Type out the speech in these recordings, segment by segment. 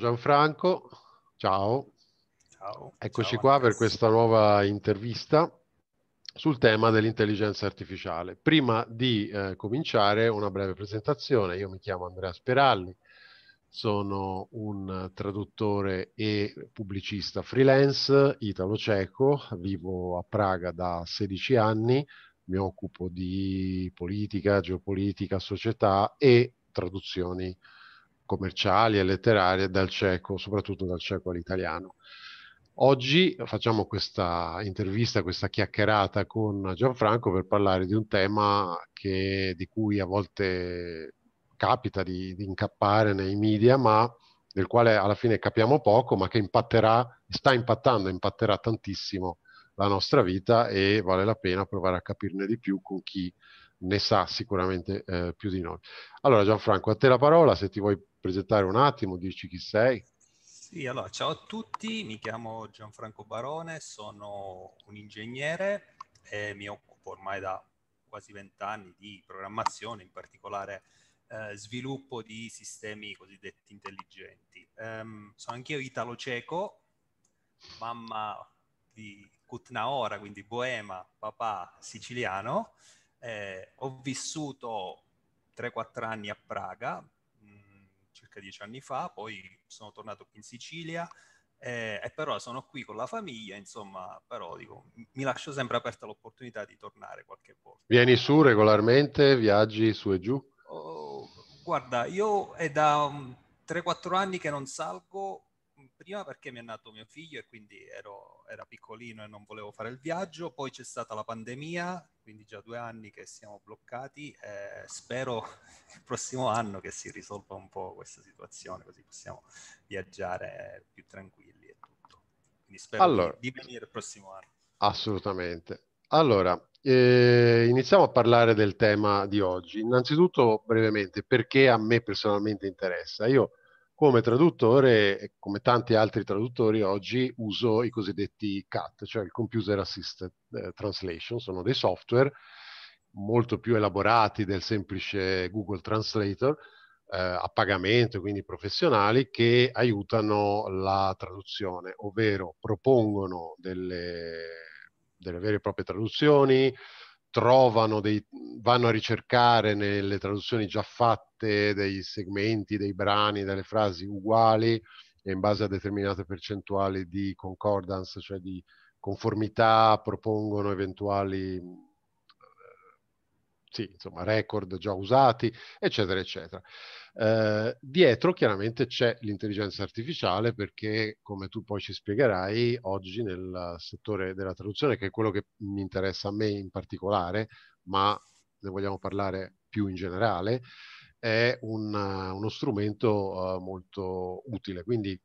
Gianfranco, ciao. ciao. Eccoci ciao, qua per questa nuova intervista sul tema dell'intelligenza artificiale. Prima di eh, cominciare una breve presentazione, io mi chiamo Andrea Speralli, sono un traduttore e pubblicista freelance italo-ceco, vivo a Praga da 16 anni, mi occupo di politica, geopolitica, società e traduzioni commerciali e letterarie dal cieco, soprattutto dal cieco all'italiano. Oggi facciamo questa intervista, questa chiacchierata con Gianfranco per parlare di un tema che, di cui a volte capita di, di incappare nei media, ma del quale alla fine capiamo poco, ma che impatterà, sta impattando, impatterà tantissimo la nostra vita e vale la pena provare a capirne di più con chi ne sa sicuramente eh, più di noi. Allora Gianfranco, a te la parola, se ti vuoi presentare un attimo, dirci chi sei? Sì, allora ciao a tutti, mi chiamo Gianfranco Barone, sono un ingegnere e mi occupo ormai da quasi vent'anni di programmazione, in particolare eh, sviluppo di sistemi cosiddetti intelligenti. Um, sono anch'io italo-ceco, mamma di Kutnaora, quindi boema, papà siciliano. Eh, ho vissuto 3-4 anni a Praga, circa dieci anni fa, poi sono tornato qui in Sicilia e, eh, e però sono qui con la famiglia, insomma, però dico, mi lascio sempre aperta l'opportunità di tornare qualche volta. Vieni su regolarmente, viaggi su e giù? Oh, guarda, io è da 3-4 mm, anni che non salgo prima perché mi è nato mio figlio e quindi ero, era piccolino e non volevo fare il viaggio, poi c'è stata la pandemia, quindi già due anni che siamo bloccati, eh, spero il prossimo anno che si risolva un po' questa situazione, così possiamo viaggiare più tranquilli e tutto. Quindi spero allora, di, di venire il prossimo anno. Assolutamente. Allora, eh, iniziamo a parlare del tema di oggi. Innanzitutto, brevemente, perché a me personalmente interessa. Io come traduttore, come tanti altri traduttori oggi, uso i cosiddetti CAT, cioè il Computer Assisted eh, Translation, sono dei software molto più elaborati del semplice Google Translator, eh, a pagamento, quindi professionali, che aiutano la traduzione, ovvero propongono delle, delle vere e proprie traduzioni, trovano dei, vanno a ricercare nelle traduzioni già fatte dei segmenti, dei brani, delle frasi uguali e in base a determinate percentuali di concordance, cioè di conformità, propongono eventuali sì, insomma, record già usati, eccetera, eccetera. Eh, dietro chiaramente c'è l'intelligenza artificiale perché, come tu poi ci spiegherai, oggi nel settore della traduzione, che è quello che mi interessa a me in particolare, ma ne vogliamo parlare più in generale, è un, uno strumento uh, molto utile. Quindi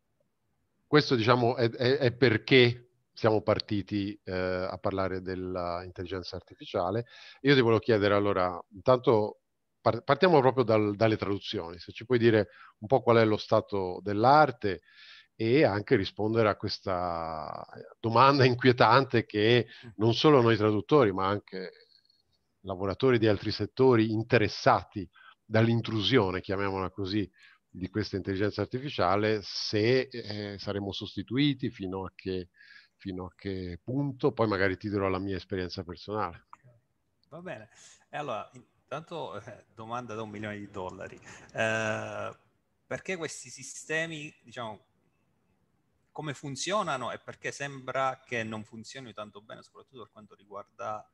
questo diciamo è, è, è perché siamo partiti eh, a parlare dell'intelligenza artificiale. Io ti volevo chiedere allora, intanto par- partiamo proprio dal, dalle traduzioni, se ci puoi dire un po' qual è lo stato dell'arte e anche rispondere a questa eh, domanda inquietante che non solo noi traduttori, ma anche lavoratori di altri settori interessati dall'intrusione, chiamiamola così, di questa intelligenza artificiale, se eh, saremo sostituiti fino a che fino a che punto, poi magari ti dirò la mia esperienza personale. Va bene, e allora intanto eh, domanda da un milione di dollari, eh, perché questi sistemi, diciamo, come funzionano e perché sembra che non funzioni tanto bene, soprattutto per quanto riguarda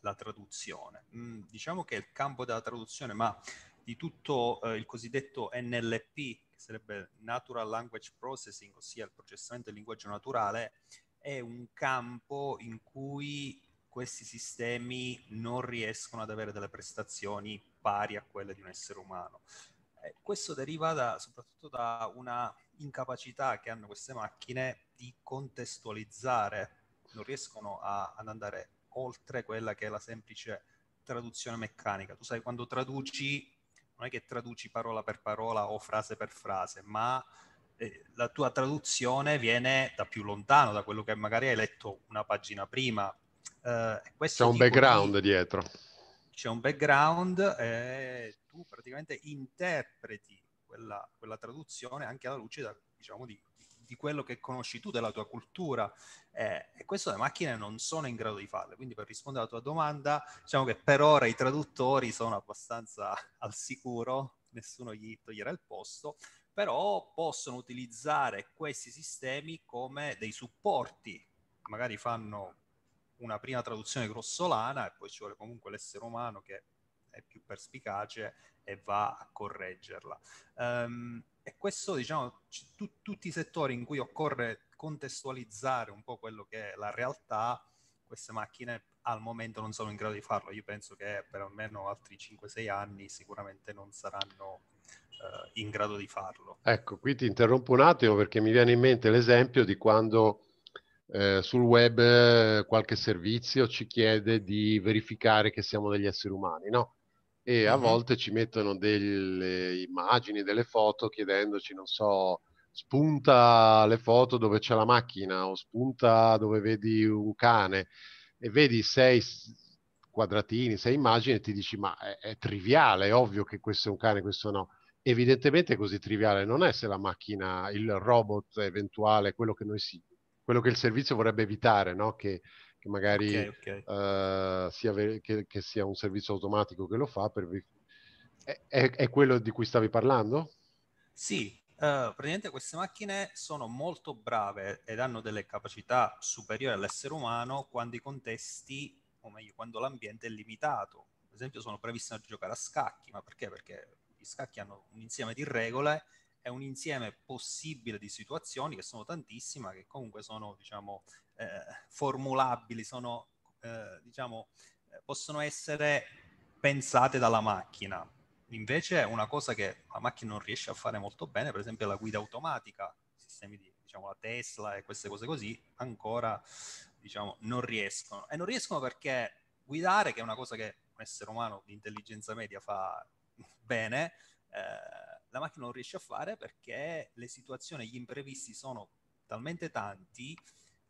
la traduzione. Mm, diciamo che il campo della traduzione, ma di tutto eh, il cosiddetto NLP, che sarebbe Natural Language Processing, ossia il processamento del linguaggio naturale, è un campo in cui questi sistemi non riescono ad avere delle prestazioni pari a quelle di un essere umano. Eh, questo deriva da, soprattutto da una incapacità che hanno queste macchine di contestualizzare, non riescono a, ad andare oltre quella che è la semplice traduzione meccanica. Tu sai, quando traduci, non è che traduci parola per parola o frase per frase, ma la tua traduzione viene da più lontano, da quello che magari hai letto una pagina prima. Eh, c'è un background di... dietro. C'è un background e eh, tu praticamente interpreti quella, quella traduzione anche alla luce da, diciamo, di, di, quello che conosci tu, della tua cultura. Eh, e questo le macchine non sono in grado di farle. Quindi per rispondere alla tua domanda, diciamo che per ora i traduttori sono abbastanza al sicuro, nessuno gli toglierà il posto, però possono utilizzare questi sistemi come dei supporti, magari fanno una prima traduzione grossolana e poi ci vuole comunque l'essere umano che è più perspicace e va a correggerla. Um, e questo, diciamo, c- tu- tutti i settori in cui occorre contestualizzare un po' quello che è la realtà, queste macchine al momento non sono in grado di farlo. Io penso che per almeno altri 5-6 anni sicuramente non saranno eh, in grado di farlo. Ecco, qui ti interrompo un attimo perché mi viene in mente l'esempio di quando eh, sul web eh, qualche servizio ci chiede di verificare che siamo degli esseri umani, no? E a mm-hmm. volte ci mettono delle immagini, delle foto chiedendoci, non so, spunta le foto dove c'è la macchina o spunta dove vedi un cane e vedi sei quadratini, sei immagini e ti dici ma è, è triviale, è ovvio che questo è un cane, questo no evidentemente così triviale non è se la macchina, il robot eventuale, quello che, noi si, quello che il servizio vorrebbe evitare, no? che, che, magari okay, okay. Uh, sia, che, che, sia un servizio automatico che lo fa, per, è, è, è quello di cui stavi parlando? Sì, Uh, praticamente queste macchine sono molto brave ed hanno delle capacità superiori all'essere umano quando i contesti, o meglio, quando l'ambiente è limitato. Ad esempio, sono previste a giocare a scacchi, ma perché? Perché gli scacchi hanno un insieme di regole è un insieme possibile di situazioni che sono tantissime, che comunque sono, diciamo, eh, formulabili, sono, eh, diciamo, eh, possono essere pensate dalla macchina. Invece una cosa che la macchina non riesce a fare molto bene, per esempio la guida automatica, sistemi di, diciamo, la Tesla e queste cose così, ancora, diciamo, non riescono. E non riescono perché guidare, che è una cosa che un essere umano di intelligenza media fa bene, eh, la macchina non riesce a fare perché le situazioni, gli imprevisti sono talmente tanti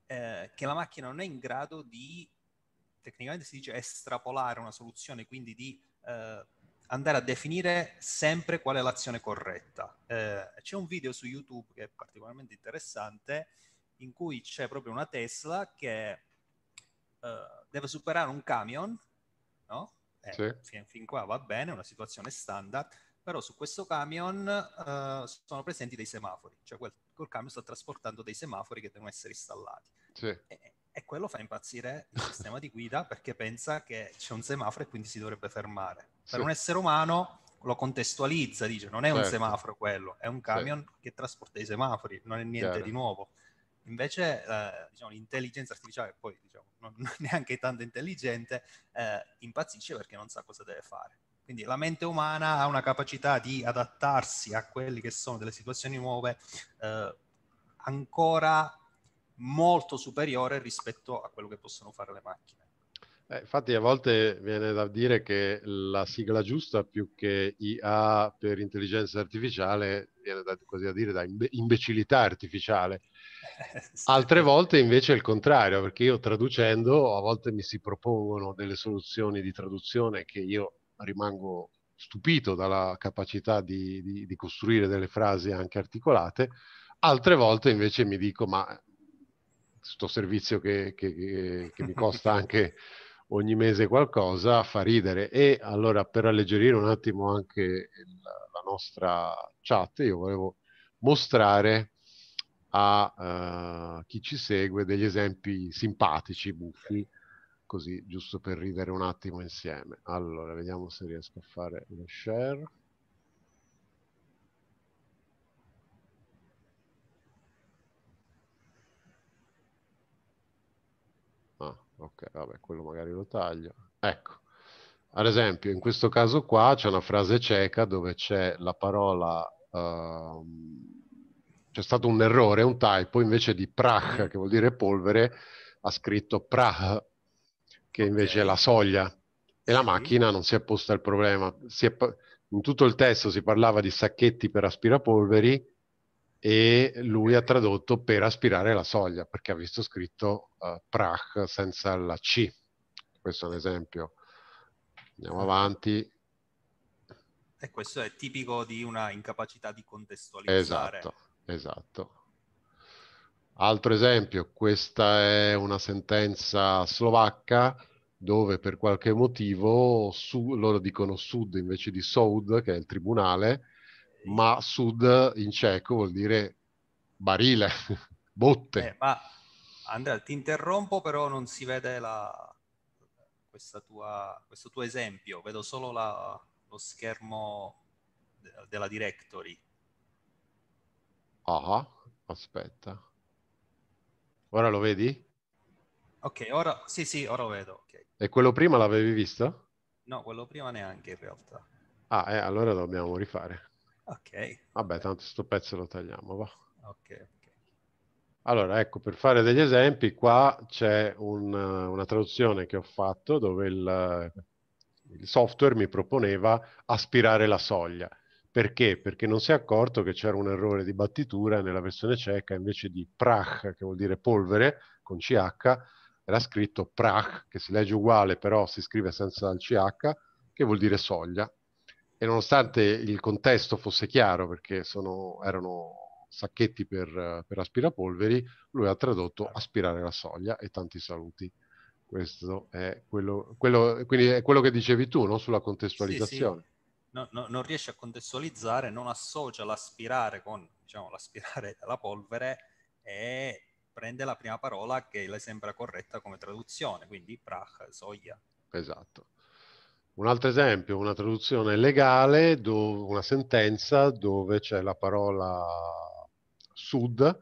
eh, che la macchina non è in grado di, tecnicamente si dice, estrapolare una soluzione, quindi di eh, andare a definire sempre qual è l'azione corretta. Eh, c'è un video su YouTube che è particolarmente interessante in cui c'è proprio una Tesla che eh, deve superare un camion, no? eh, sì. fin, qua va bene, è una situazione standard, però su questo camion eh, sono presenti dei semafori, cioè quel, quel, camion sta trasportando dei semafori che devono essere installati. Sì. E, e quello fa impazzire il sistema di guida perché pensa che c'è un semaforo e quindi si dovrebbe fermare. Per sì. un essere umano lo contestualizza, dice non è certo. un semaforo quello, è un camion certo. che trasporta i semafori, non è niente Chiaro. di nuovo. Invece eh, diciamo, l'intelligenza artificiale, poi diciamo, non, non neanche tanto intelligente, eh, impazzisce perché non sa cosa deve fare. Quindi la mente umana ha una capacità di adattarsi a quelle che sono delle situazioni nuove eh, ancora molto superiore rispetto a quello che possono fare le macchine. Eh, infatti a volte viene da dire che la sigla giusta più che IA per intelligenza artificiale viene da, così a dire, da imbe- imbecillità artificiale. Altre volte invece è il contrario, perché io traducendo a volte mi si propongono delle soluzioni di traduzione che io rimango stupito dalla capacità di, di, di costruire delle frasi anche articolate, altre volte invece mi dico ma questo servizio che, che, che, che mi costa anche ogni mese qualcosa fa ridere. E allora per alleggerire un attimo anche il, la nostra chat, io volevo mostrare a uh, chi ci segue degli esempi simpatici, buffi, così giusto per ridere un attimo insieme. Allora, vediamo se riesco a fare lo share. ok, vabbè, quello magari lo taglio. Ecco, ad esempio, in questo caso qua c'è una frase cieca dove c'è la parola, uh, c'è stato un errore, un typo, invece di prah, che vuol dire polvere, ha scritto prah, che invece okay. è la soglia. E la macchina non si è posta il problema. È, in tutto il testo si parlava di sacchetti per aspirapolveri, e lui ha tradotto per aspirare alla soglia, perché ha visto scritto uh, eh, Prach senza la C. Questo è un esempio. Andiamo avanti. E questo è tipico di una incapacità di contestualizzare. Esatto, esatto. Altro esempio, questa è una sentenza slovacca dove per qualche motivo su, loro dicono sud invece di Soud, che è il tribunale, ma sud in cieco vuol dire barile, botte. Eh, ma Andrea, ti interrompo, però non si vede la, tua, questo tuo esempio, vedo solo la, lo schermo de, della directory. Ah, aspetta. Ora lo vedi? Ok, ora sì, sì, ora lo vedo. Okay. E quello prima l'avevi visto? No, quello prima neanche in realtà. Ah, eh, allora dobbiamo rifare. Ok. Vabbè, tanto sto pezzo lo tagliamo, va. Ok. Allora, ecco, per fare degli esempi, qua c'è un, una traduzione che ho fatto dove il, il, software mi proponeva aspirare la soglia. Perché? Perché non si è accorto che c'era un errore di battitura nella versione cieca, invece di prach, che vuol dire polvere, con CH, era scritto prach, che si legge uguale, però si scrive senza il CH, che vuol dire soglia e nonostante il contesto fosse chiaro perché sono, erano sacchetti per, per aspirapolveri, lui ha tradotto aspirare la soglia e tanti saluti. Questo è quello, quello, quindi è quello che dicevi tu no? sulla contestualizzazione. Sì, sì. No, no, non riesce a contestualizzare, non associa l'aspirare con diciamo, l'aspirare della polvere e prende la prima parola che le sembra corretta come traduzione, quindi prach, soglia. Esatto. Un altro esempio, una traduzione legale, do, una sentenza dove c'è la parola sud,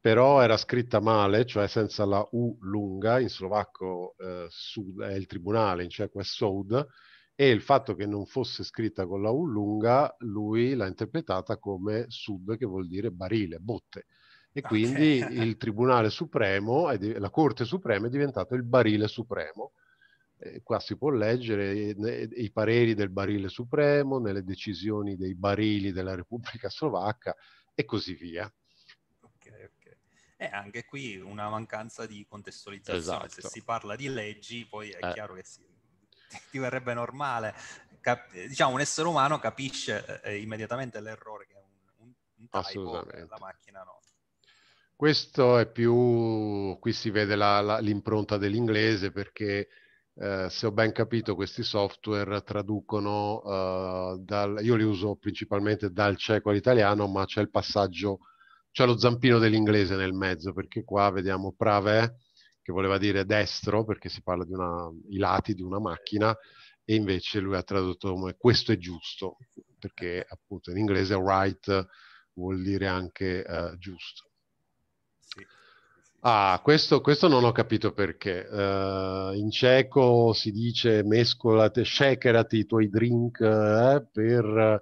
però era scritta male, cioè senza la U lunga, in slovacco eh, sud è il tribunale, in ceco è sud, e il fatto che non fosse scritta con la U lunga, lui l'ha interpretata come sud, che vuol dire barile, botte. E quindi okay. il Tribunale Supremo, la Corte Suprema è diventata il barile supremo, eh, qua si può leggere i, pareri del barile supremo, nelle decisioni dei barili della Repubblica Slovacca e così via. e eh, anche qui una mancanza di contestualizzazione. Esatto. Se si parla di leggi, poi è eh. chiaro che si, ti verrebbe normale. Cap- eh, diciamo, un essere umano capisce eh, eh, immediatamente l'errore che è un, un typo, la macchina no. Questo è più, qui si vede la, la, l'impronta dell'inglese perché eh, se ho ben capito, questi software traducono, eh, dal, io li uso principalmente dal ceco all'italiano, ma c'è il passaggio, c'è lo zampino dell'inglese nel mezzo, perché qua vediamo prave, che voleva dire destro, perché si parla di una, i lati di una macchina, e invece lui ha tradotto come questo è giusto, perché appunto in inglese right vuol dire anche eh, giusto. Ah, questo, questo, non ho capito perché. Uh, in cieco si dice mescolate, shakerati i tuoi drink eh, per,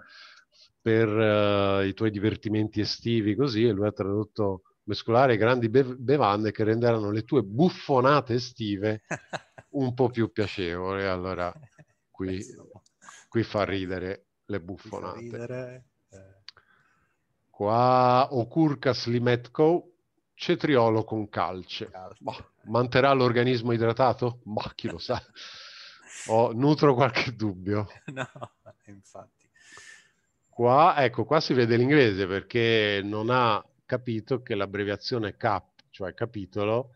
per uh, i tuoi divertimenti estivi, così, e lui ha tradotto mescolare grandi bev- bevande che renderanno le tue buffonate estive un po' più piacevoli. Allora, qui, qui fa ridere le buffonate. Eh. Qua Okurka Slimetko cetriolo con calce. Bah, manterrà l'organismo idratato? Ma boh, chi lo sa. Ho, oh, nutro qualche dubbio. No, infatti. Qua, ecco, qua si vede l'inglese perché non ha capito che l'abbreviazione cap, cioè capitolo,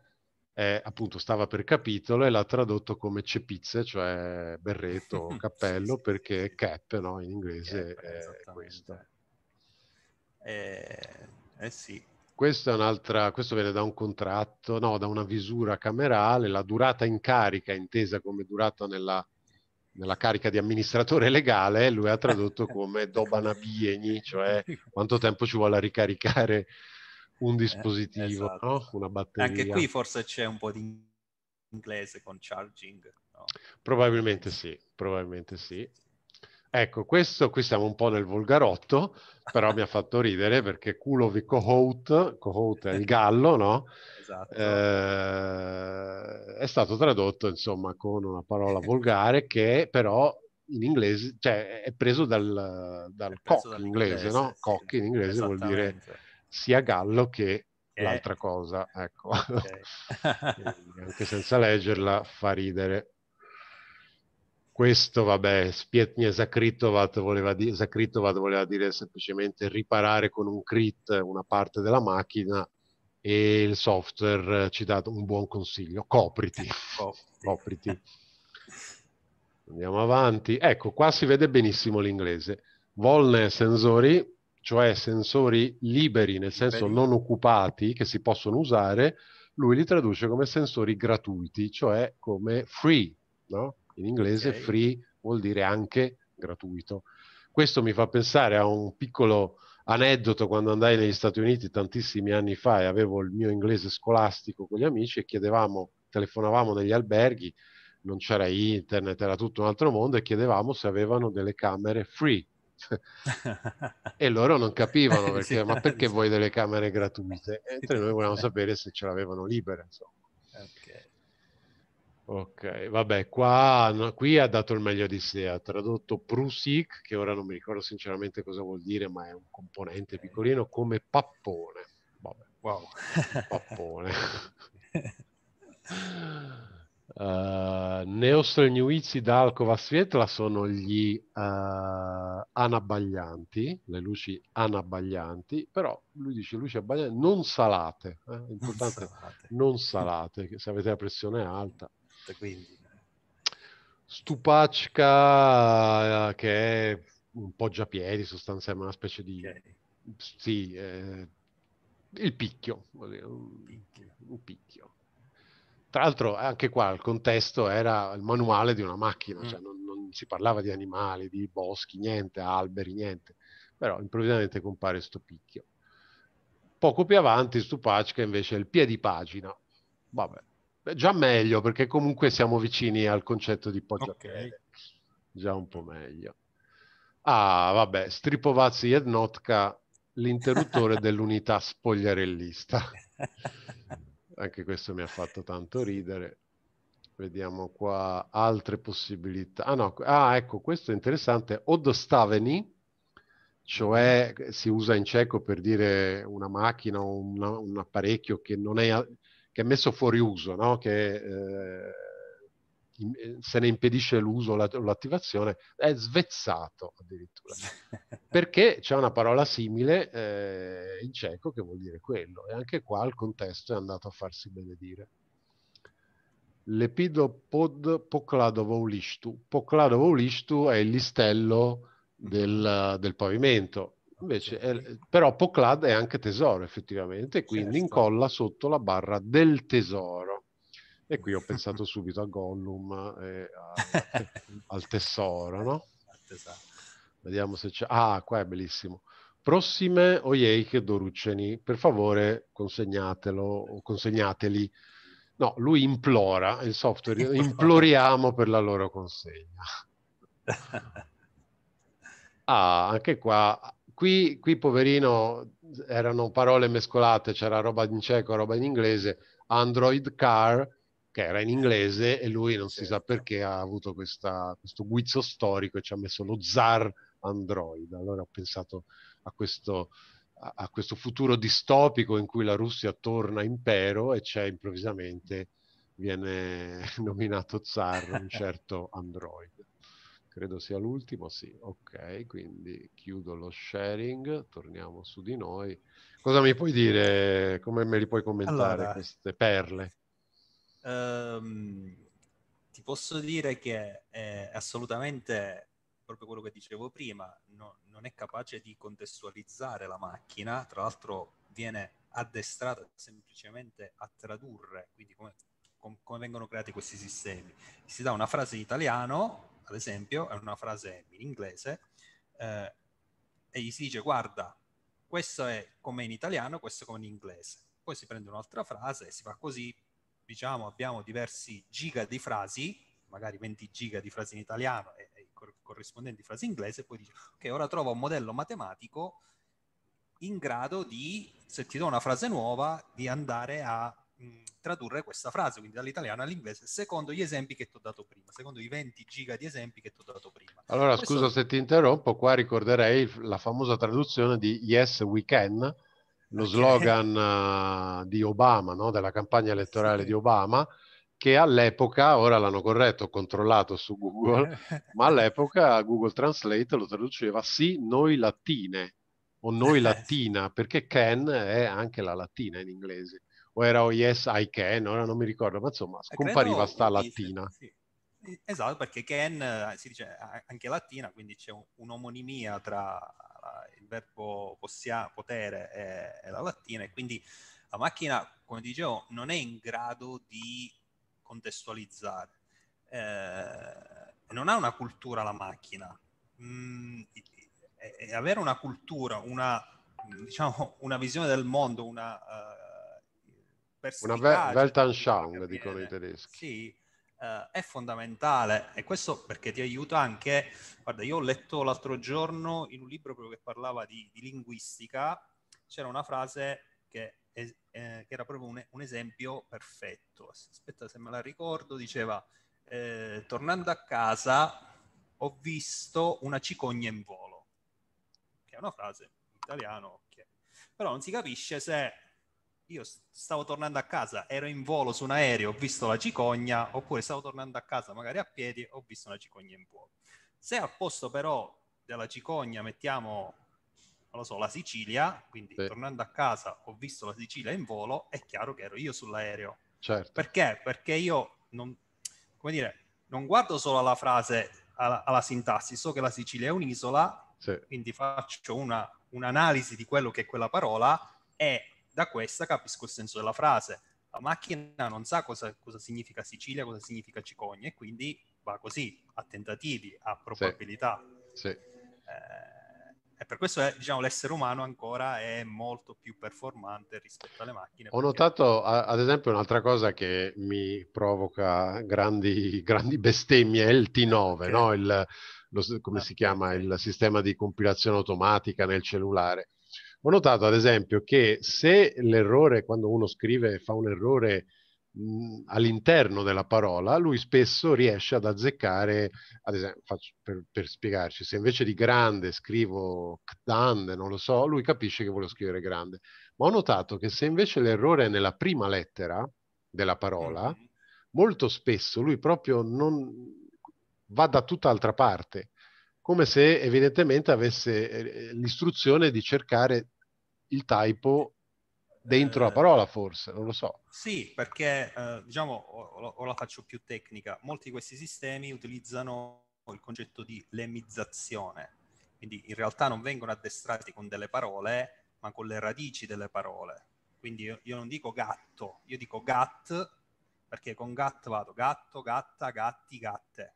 è, appunto stava per capitolo e l'ha tradotto come cepizze, cioè berretto o cappello, perché cap no? in inglese cap, è questo. Eh, eh sì, questa è un'altra, questo viene da un contratto, no, da una visura camerale, la durata in carica, intesa come durata nella, nella carica di amministratore legale, lui ha tradotto come dobana bieni, cioè quanto tempo ci vuole a ricaricare un eh, dispositivo, eh, esatto. no? una batteria. Anche qui forse c'è un po' di inglese con charging. No? Probabilmente sì, probabilmente sì. Ecco, questo qui siamo un po' nel volgarotto, però mi ha fatto ridere perché culo Kulovi Cohout, Cohout è il gallo, no? Esatto. Eh, è stato tradotto, insomma, con una parola volgare che però in inglese, cioè è preso dal, dal preso cock in inglese, no? Sì, cock in inglese vuol dire sia gallo che eh. l'altra cosa, ecco. Okay. Anche senza leggerla fa ridere. Questo, vabbè, Spietnie Zakritovat voleva, di- voleva dire semplicemente riparare con un crit una parte della macchina e il software ci dà un buon consiglio, copriti, copriti. Andiamo avanti. Ecco, qua si vede benissimo l'inglese. Volne sensori, cioè sensori liberi, nel liberi. senso non occupati, che si possono usare, lui li traduce come sensori gratuiti, cioè come free, no? In inglese okay. free vuol dire anche gratuito. Questo mi fa pensare a un piccolo aneddoto quando andai negli Stati Uniti tantissimi anni fa e avevo il mio inglese scolastico con gli amici e chiedevamo, telefonavamo negli alberghi, non c'era internet, era tutto un altro mondo e chiedevamo se avevano delle camere free. e loro non capivano perché, ma perché vuoi delle camere gratuite? Mentre noi volevamo sapere se ce l'avevano libera. Insomma. Ok, vabbè, qua, no, qui ha dato il meglio di sé, ha tradotto Prusik, che ora non mi ricordo sinceramente cosa vuol dire, ma è un componente piccolino, come pappone. Vabbè, wow, pappone. uh, eh, Neostrelniuici d'Alcova Svietla sono gli uh, eh, anabbaglianti, le luci anabbaglianti, però lui dice luci abbaglianti non salate, eh? importante non salate, non salate che se avete la pressione alta Smith, quindi. Stupacca eh, che è un poggiapiedi sostanzialmente, una specie di... Okay. Sì, eh, il picchio, un picchio. Un picchio. Tra l'altro anche qua il contesto era il manuale di una macchina, mm. cioè non, non, si parlava di animali, di boschi, niente, alberi, niente. Però improvvisamente compare sto picchio. Poco più avanti Stupacca invece è il piedipagina. Vabbè, Beh, già meglio, perché comunque siamo vicini al concetto di poggiapiede. Okay. Già un po' meglio. Ah, vabbè, Stripovazzi Notka, l'interruttore dell'unità spogliarellista. Anche questo mi ha fatto tanto ridere. Vediamo qua altre possibilità. Ah, no, ah, ecco, questo è interessante. Odostaveni, cioè mhm. si usa in cieco per dire una macchina o un apparecchio che non è che è messo fuori uso, no? che eh, eh se ne impedisce l'uso o l'attivazione, è svezzato addirittura. Perché c'è una parola simile eh, in cieco che vuol dire quello, e anche qua il contesto è andato a farsi benedire. Lepidopod pocladovoulistu. Pocladovoulistu è il listello mm. del, del pavimento, Invece, è, eh, però Poclad è anche tesoro effettivamente, quindi certo. incolla sotto la barra del tesoro. E qui ho pensato subito a Gollum e eh, a, al tesoro, no? Esatto. Vediamo se c'è... Ah, qua è bellissimo. Prossime e Doruceni, per favore consegnatelo o consegnateli. No, lui implora, il software, imploriamo per la loro consegna. Ah, anche qua Qui, qui, poverino, erano parole mescolate, c'era roba in ceco, roba in inglese, Android Car, che era in inglese, e lui non si sa perché ha avuto questa, questo guizzo storico e ci ha messo lo zar Android. Allora ho pensato a questo, a, a questo futuro distopico in cui la Russia torna impero e c'è improvvisamente viene nominato zar un certo Android credo sia l'ultimo, sì, ok, quindi chiudo lo sharing, torniamo su di noi. Cosa mi puoi dire, come me li puoi commentare allora, queste perle? Um, ti posso dire che è assolutamente proprio quello che dicevo prima, no, non è capace di contestualizzare la macchina, tra l'altro viene addestrata semplicemente a tradurre, quindi come, com, come vengono creati questi sistemi. Si dà una frase in italiano ad esempio, è una frase in inglese, eh, e gli si dice guarda, questo è come in italiano, questo è come in inglese. Poi si prende un'altra frase e si fa così, diciamo, abbiamo diversi giga di frasi, magari 20 giga di frasi in italiano e, e cor- corrispondenti frasi in inglese, poi dice ok, ora trova un modello matematico in grado di, se ti do una frase nuova, di andare a tradurre questa frase, quindi dall'italiano all'inglese, secondo gli esempi che ti ho dato prima, secondo i 20 giga di esempi che ti ho dato prima. Allora, Questo... scusa se ti interrompo, qua ricorderei la famosa traduzione di Yes We Can, lo slogan eh, di Obama, no? della campagna elettorale sì. di Obama, che all'epoca, ora l'hanno corretto, controllato su Google, ma all'epoca Google Translate lo traduceva sì, noi latine o noi latina, perché can è anche la latina in inglese o era o Yes I Can, ora non mi ricordo, ma insomma eh, scompariva eh, sta lattina. Sì. Esatto, perché Can eh, si dice anche lattina, quindi c'è un'omonimia tra il verbo possia, potere e, e la lattina, e quindi la macchina, come dicevo, non è in grado di contestualizzare. Eh, non ha una cultura la macchina. Mm, e, e avere una cultura, una, diciamo, una visione del mondo, una... Uh, una Weltanschauung, dicono i tedeschi. Sì, eh, è fondamentale e questo perché ti aiuta anche, guarda, io ho letto l'altro giorno in un libro proprio che parlava di, di linguistica, c'era una frase che, eh, che era proprio un, un, esempio perfetto. Aspetta se me la ricordo, diceva, eh, tornando a casa ho visto una cicogna in volo, che è una frase in italiano, che... però non si capisce se io stavo tornando a casa, ero in volo su un aereo, ho visto la cicogna, oppure stavo tornando a casa magari a piedi, ho visto una cicogna in volo. Se al posto però della cicogna mettiamo, non lo so, la Sicilia, quindi sì. tornando a casa ho visto la Sicilia in volo, è chiaro che ero io sull'aereo. Certo. Perché? Perché io non, come dire, non guardo solo alla frase, alla, alla sintassi, so che la Sicilia è un'isola, sì. quindi faccio una, un'analisi di quello che è quella parola e da questa capisco il senso della frase. La macchina non sa cosa, cosa significa Sicilia, cosa significa Cicogna e quindi va così, a tentativi, a probabilità. Sì. sì. Eh, e per questo è, diciamo, l'essere umano ancora è molto più performante rispetto alle macchine. Ho perché... notato, ad esempio, un'altra cosa che mi provoca grandi, grandi bestemmie è il T9, okay. no? il, lo, come ah, si chiama, il sistema di compilazione automatica nel cellulare ho notato ad esempio che se l'errore, quando uno scrive, fa un errore mh, all'interno della parola, lui spesso riesce ad azzeccare, ad esempio, faccio, per, per, spiegarci, se invece di grande scrivo ctande, non lo so, lui capisce che voglio scrivere grande. Ma ho notato che se invece l'errore è nella prima lettera della parola, molto spesso lui proprio non va da tutt'altra parte come se evidentemente avesse eh, l'istruzione di cercare il typo dentro la eh, parola forse, non lo so. Sì, perché eh, diciamo, o, la faccio più tecnica, molti di questi sistemi utilizzano il concetto di lemmizzazione, quindi in realtà non vengono addestrati con delle parole, ma con le radici delle parole. Quindi io, io non dico gatto, io dico gat, perché con gat vado gatto, gatta, gatti, gatte.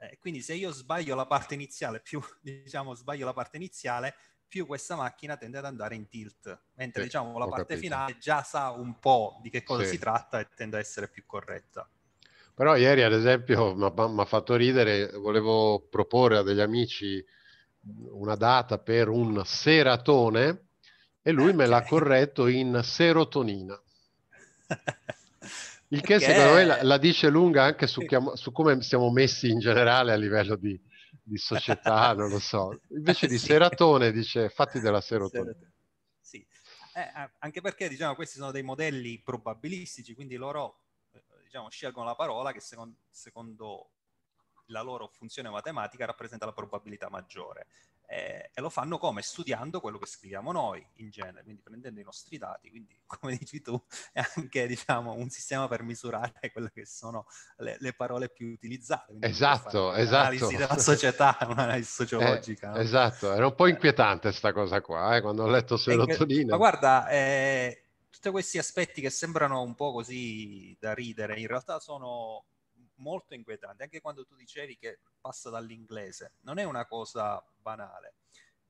Eh, quindi se io sbaglio la parte iniziale, più diciamo sbaglio la parte iniziale, più questa macchina tende ad andare in tilt, mentre sì, diciamo la parte capito. finale già sa un po' di che cosa sì. si tratta e tende ad essere più corretta. Però ieri ad esempio mi ha fatto ridere, volevo proporre a degli amici una data per un seratone e lui okay. me l'ha corretto in serotonina. Il che okay. secondo me la, la, dice lunga anche su, chiam- su come siamo messi in generale a livello di, di società, non lo so. Invece di sì. seratone dice fatti della serotonina. Sì, eh, anche perché diciamo questi sono dei modelli probabilistici, quindi loro eh, diciamo, scelgono la parola che secondo, secondo la loro funzione matematica rappresenta la probabilità maggiore e, eh, e, lo fanno come? Studiando quello che scriviamo noi in genere, quindi prendendo i nostri dati, quindi come dici tu è anche diciamo, un sistema per misurare quelle che sono le, le parole più utilizzate. Quindi esatto, esatto. Analisi della società, un'analisi sociologica. Eh, no? Esatto, era un po' eh. inquietante questa cosa qua, eh, quando ho letto serotonina. Che, ma guarda, eh, tutti questi aspetti che sembrano un po' così da ridere, in realtà sono molto inquietante, anche quando tu dicevi che passa dall'inglese, non è una cosa banale,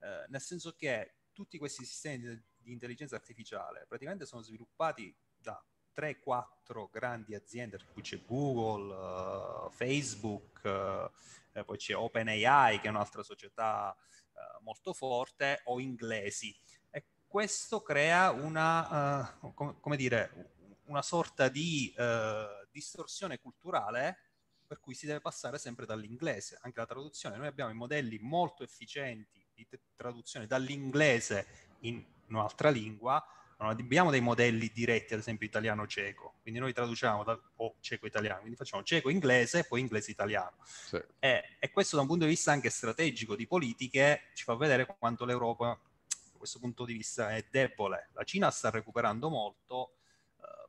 eh, nel senso che tutti questi sistemi di, di intelligenza artificiale praticamente sono sviluppati da 3-4 grandi aziende, tra cui c'è Google, uh, Facebook, uh, poi c'è OpenAI che è un'altra società uh, molto forte, o inglesi. E questo crea una, com- come dire, una sorta di eh, distorsione culturale per cui si deve passare sempre dall'inglese, anche la traduzione. Noi abbiamo i modelli molto efficienti di t- traduzione dall'inglese in un'altra lingua, non abbiamo dei modelli diretti, ad esempio italiano-ceco, quindi noi traduciamo da, o ceco-italiano, quindi facciamo ceco-inglese e poi inglese-italiano. Sì. E, e, questo da un punto di vista anche strategico di politiche ci fa vedere quanto l'Europa da questo punto di vista è debole. La Cina sta recuperando molto,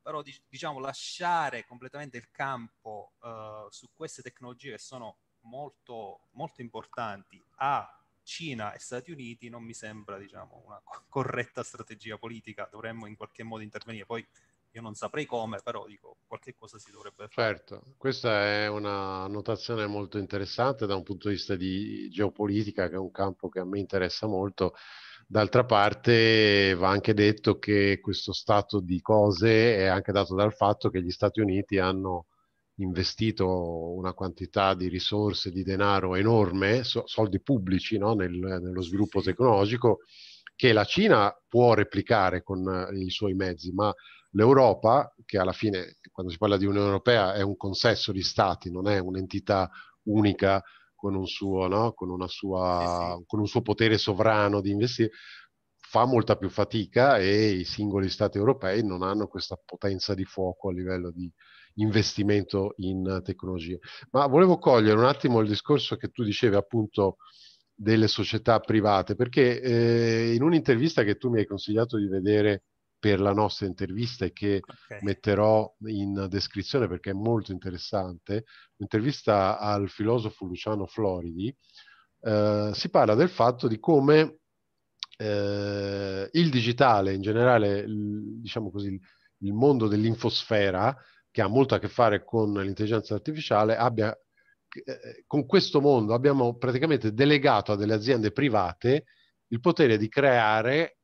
però diciamo lasciare completamente il campo uh, su queste tecnologie che sono molto, molto importanti a Cina e Stati Uniti non mi sembra diciamo, una corretta strategia politica, dovremmo in qualche modo intervenire. Poi io non saprei come, però dico qualche cosa si dovrebbe fare. Certo, questa è una notazione molto interessante da un punto di vista di geopolitica, che è un campo che a me interessa molto D'altra parte va anche detto che questo stato di cose è anche dato dal fatto che gli Stati Uniti hanno investito una quantità di risorse, di denaro enorme, so, soldi pubblici no? Nel, nello sviluppo tecnologico, che la Cina può replicare con eh, i suoi mezzi, ma l'Europa, che alla fine quando si parla di Unione Europea è un consesso di stati, non è un'entità unica con un suo, no? con sua, sì, sì. Con un suo potere sovrano di investire, fa molta più fatica e i singoli stati europei non hanno questa potenza di fuoco a livello di investimento in tecnologie. Ma volevo cogliere un attimo il discorso che tu dicevi appunto delle società private, perché eh, in un'intervista che tu mi hai consigliato di vedere per la nostra intervista e che okay. metterò in descrizione perché è molto interessante, un'intervista al filosofo Luciano Floridi, eh, si parla del fatto di come eh, il digitale, in generale, il, diciamo così, il mondo dell'infosfera, che ha molto a che fare con l'intelligenza artificiale, abbia eh, con questo mondo abbiamo praticamente delegato a delle aziende private il potere di creare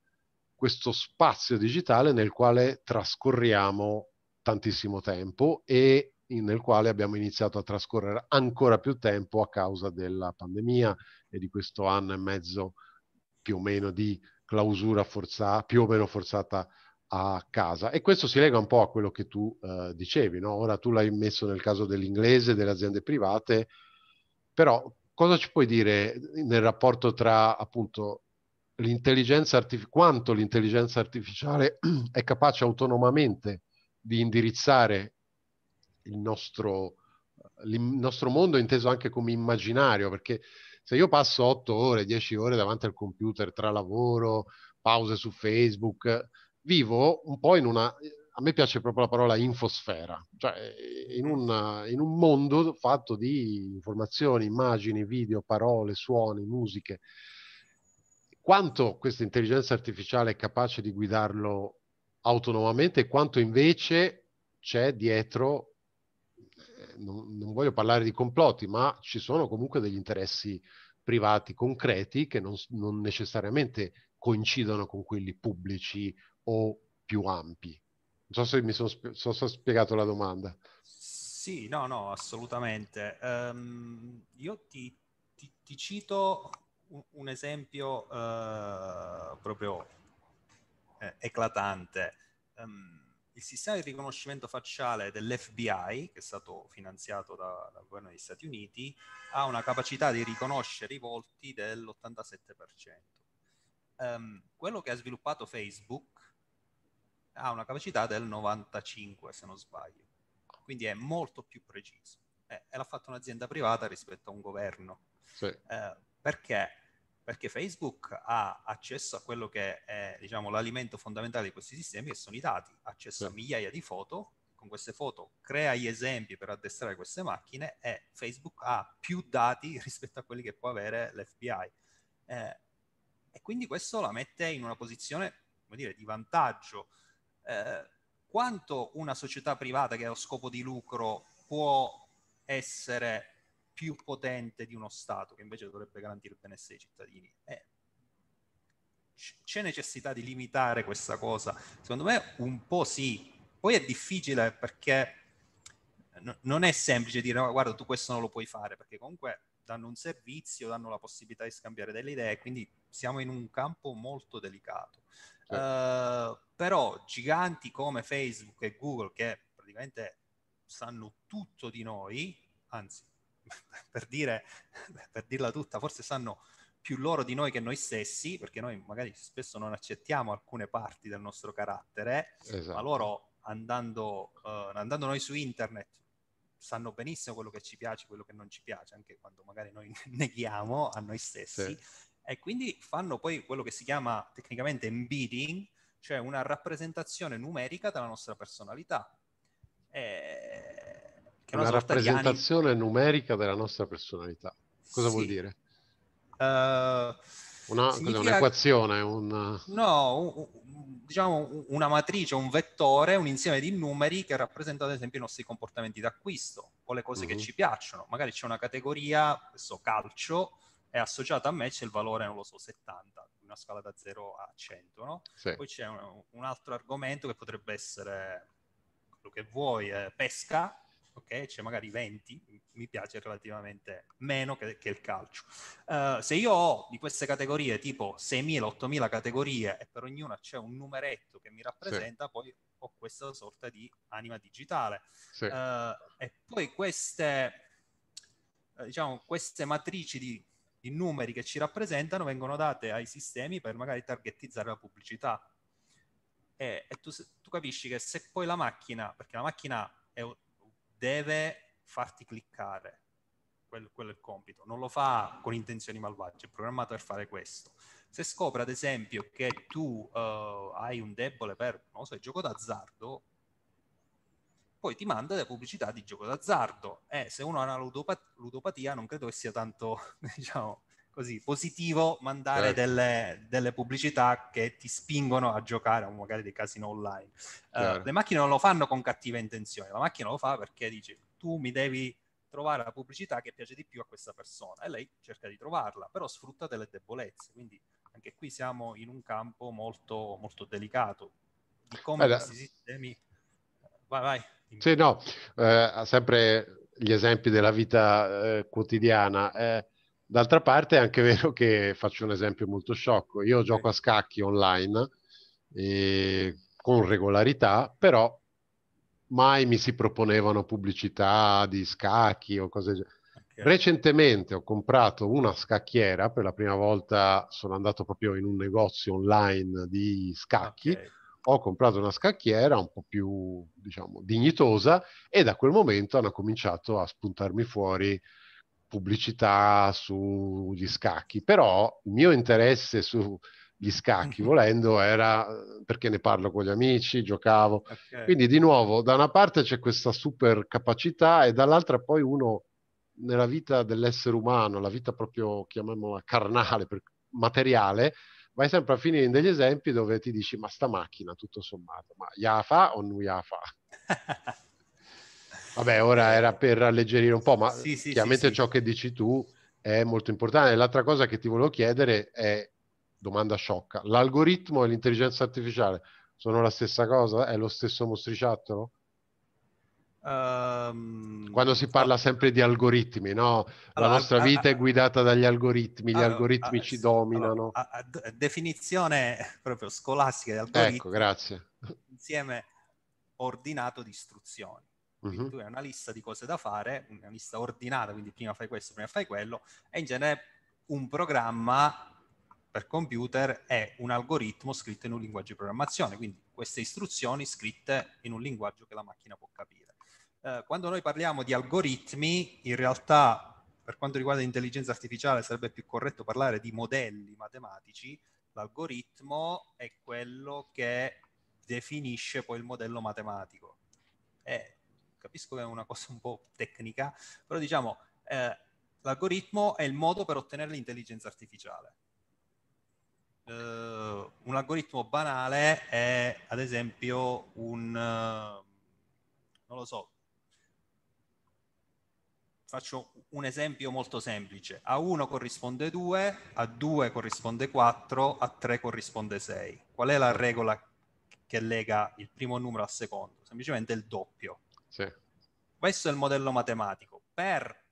questo spazio digitale nel quale trascorriamo tantissimo tempo e nel quale abbiamo iniziato a trascorrere ancora più tempo a causa della pandemia e di questo anno e mezzo più o meno di clausura forzata, più o meno forzata a casa. E questo si lega un po' a quello che tu eh, dicevi, no? Ora tu l'hai messo nel caso dell'inglese, delle aziende private, però cosa ci puoi dire nel rapporto tra appunto l'intelligenza artificiale, quanto l'intelligenza artificiale è capace autonomamente di indirizzare il nostro, il nostro mondo inteso anche come immaginario, perché se io passo 8 ore, 10 ore davanti al computer tra lavoro, pause su Facebook, vivo un po' in una... A me piace proprio la parola infosfera, cioè eh, in, una, in un mondo fatto di informazioni, immagini, video, parole, suoni, musiche quanto questa intelligenza artificiale è capace di guidarlo autonomamente e quanto invece c'è dietro, eh, non, non, voglio parlare di complotti, ma ci sono comunque degli interessi privati concreti che non, non necessariamente coincidono con quelli pubblici o più ampi. Non so se mi sono so, so spiegato la domanda. Sì, no, no, assolutamente. Um, io ti, ti, ti, cito un, esempio eh, proprio eh, eclatante. Um, il sistema di riconoscimento facciale dell'FBI, che è stato finanziato da, dal governo degli Stati Uniti, ha una capacità di riconoscere i volti dell'87%. Um, ehm, quello che ha sviluppato Facebook ha una capacità del 95%, se non sbaglio. Quindi è molto più preciso. Eh, e l'ha fatto un'azienda privata rispetto a un governo. Sì. Uh, perché? Perché Facebook ha accesso a quello che è diciamo, l'alimento fondamentale di questi sistemi, che sono i dati, accesso sì. a migliaia di foto, con queste foto crea gli esempi per addestrare queste macchine e Facebook ha più dati rispetto a quelli che può avere l'FBI. Eh, e quindi questo la mette in una posizione, come dire, di vantaggio. Eh, quanto una società privata che ha lo scopo di lucro può essere più potente di uno Stato che invece dovrebbe garantire il benessere dei cittadini. Eh, c'è necessità di limitare questa cosa? Secondo me un po' sì. Poi è difficile perché no, non è semplice dire oh, guarda tu questo non lo puoi fare perché comunque danno un servizio, danno la possibilità di scambiare delle idee, quindi siamo in un campo molto delicato. Certo. Uh, però giganti come Facebook e Google che praticamente sanno tutto di noi, anzi per, dire, per dirla tutta, forse sanno più loro di noi che noi stessi, perché noi magari spesso non accettiamo alcune parti del nostro carattere, esatto. ma loro andando, uh, andando noi su internet sanno benissimo quello che ci piace, quello che non ci piace, anche quando magari noi neghiamo a noi stessi. Sì. E quindi fanno poi quello che si chiama tecnicamente embedding, cioè una rappresentazione numerica della nostra personalità. E è una rappresentazione anima... numerica della nostra personalità. Cosa sì. vuol dire? Uh, una, significa... Un'equazione? Un... No, un, diciamo una matrice, un vettore, un insieme di numeri che rappresenta ad esempio i nostri comportamenti d'acquisto o le cose mm-hmm. che mhm. ci piacciono. Magari c'è una categoria, questo calcio, è associata a me, c'è il valore, non lo so, 70, una scala da 0 a 100, no? sì. Poi c'è un, un altro argomento che potrebbe essere quello che vuoi, eh, pesca, ok? C'è magari 20, mi piace relativamente meno che, che il calcio. Uh, se io ho di queste categorie tipo 6.000-8.000 categorie e per ognuna c'è un numeretto che mi rappresenta, sì. poi ho questa sorta di anima digitale. Sì. Uh, e poi queste, eh, diciamo, queste matrici di i numeri che ci rappresentano vengono date ai sistemi per magari targetizzare la pubblicità. E, e tu, tu, capisci che se poi la macchina, perché la macchina è, deve farti cliccare. Quello, quello, è il compito. Non lo fa con intenzioni malvagie, è programmato per fare questo. Se scopre, ad esempio, che tu uh, hai un debole per, non so, il gioco d'azzardo, poi ti manda le pubblicità di gioco d'azzardo. E eh, se uno ha una ludopatia, non credo che sia tanto, diciamo, così positivo mandare eh. delle, delle, pubblicità che ti spingono a giocare, o magari dei casino online. Uh, le macchine non lo fanno con cattiva intenzione, la macchina lo fa perché dice tu mi devi trovare la pubblicità che piace di più a questa persona e lei cerca di trovarla, però sfrutta delle debolezze, quindi anche qui siamo in un campo molto, molto delicato di come Beh, questi sistemi... Eh, vai, vai. Sì, no, eh, sempre gli esempi della vita eh, quotidiana. Eh, D'altra parte è anche vero che faccio un esempio molto sciocco, io gioco a scacchi online e, ehm, con regolarità, però mai mi si proponevano pubblicità di scacchi o cose del Recentemente ho comprato una scacchiera, per la prima volta sono andato proprio in un negozio online di scacchi, okay. ho comprato una scacchiera un po' più, diciamo, dignitosa e da quel momento hanno cominciato a spuntarmi fuori pubblicità sugli scacchi, però il mio interesse sugli scacchi, volendo, era perché ne parlo con gli amici, giocavo. Okay. Quindi di nuovo, da una parte c'è questa super capacità e dall'altra poi uno nella vita dell'essere umano, la vita proprio, chiamiamola carnale, materiale, vai sempre a finire in degli esempi dove ti dici ma sta macchina tutto sommato, ma ya fa o non ya fa? Vabbè, ora era per alleggerire un po', ma sì, sì, chiaramente sì, ciò che dici tu è molto importante. L'altra cosa che ti volevo chiedere è, domanda sciocca, l'algoritmo e l'intelligenza artificiale sono la stessa cosa? È lo stesso mostriciattolo? Um, Quando si parla sempre di algoritmi, no? La allora, nostra vita a, è guidata dagli algoritmi, gli allora, algoritmi a, ci dominano. Allora, definizione proprio scolastica di algoritmo. Ecco, grazie. Insieme ordinato di istruzioni. Quindi uh-huh. tu hai una lista di cose da fare, una lista ordinata, quindi prima fai questo, prima fai quello, e in genere un programma per computer è un algoritmo scritto in un linguaggio di programmazione, quindi queste istruzioni scritte in un linguaggio che la macchina può capire. Eh, quando noi parliamo di algoritmi, in realtà per quanto riguarda l'intelligenza artificiale sarebbe più corretto parlare di modelli matematici, l'algoritmo è quello che definisce poi il modello matematico. E capisco che è una cosa un po' tecnica, però diciamo eh, l'algoritmo è il modo per ottenere l'intelligenza artificiale. Eh, un algoritmo banale è ad esempio un, eh, non lo so, faccio un esempio molto semplice. A 1 corrisponde 2, a 2 corrisponde 4, a 3 corrisponde 6. Qual è la regola che lega il primo numero al secondo? Semplicemente il doppio. Sì. Questo è il modello matematico. Per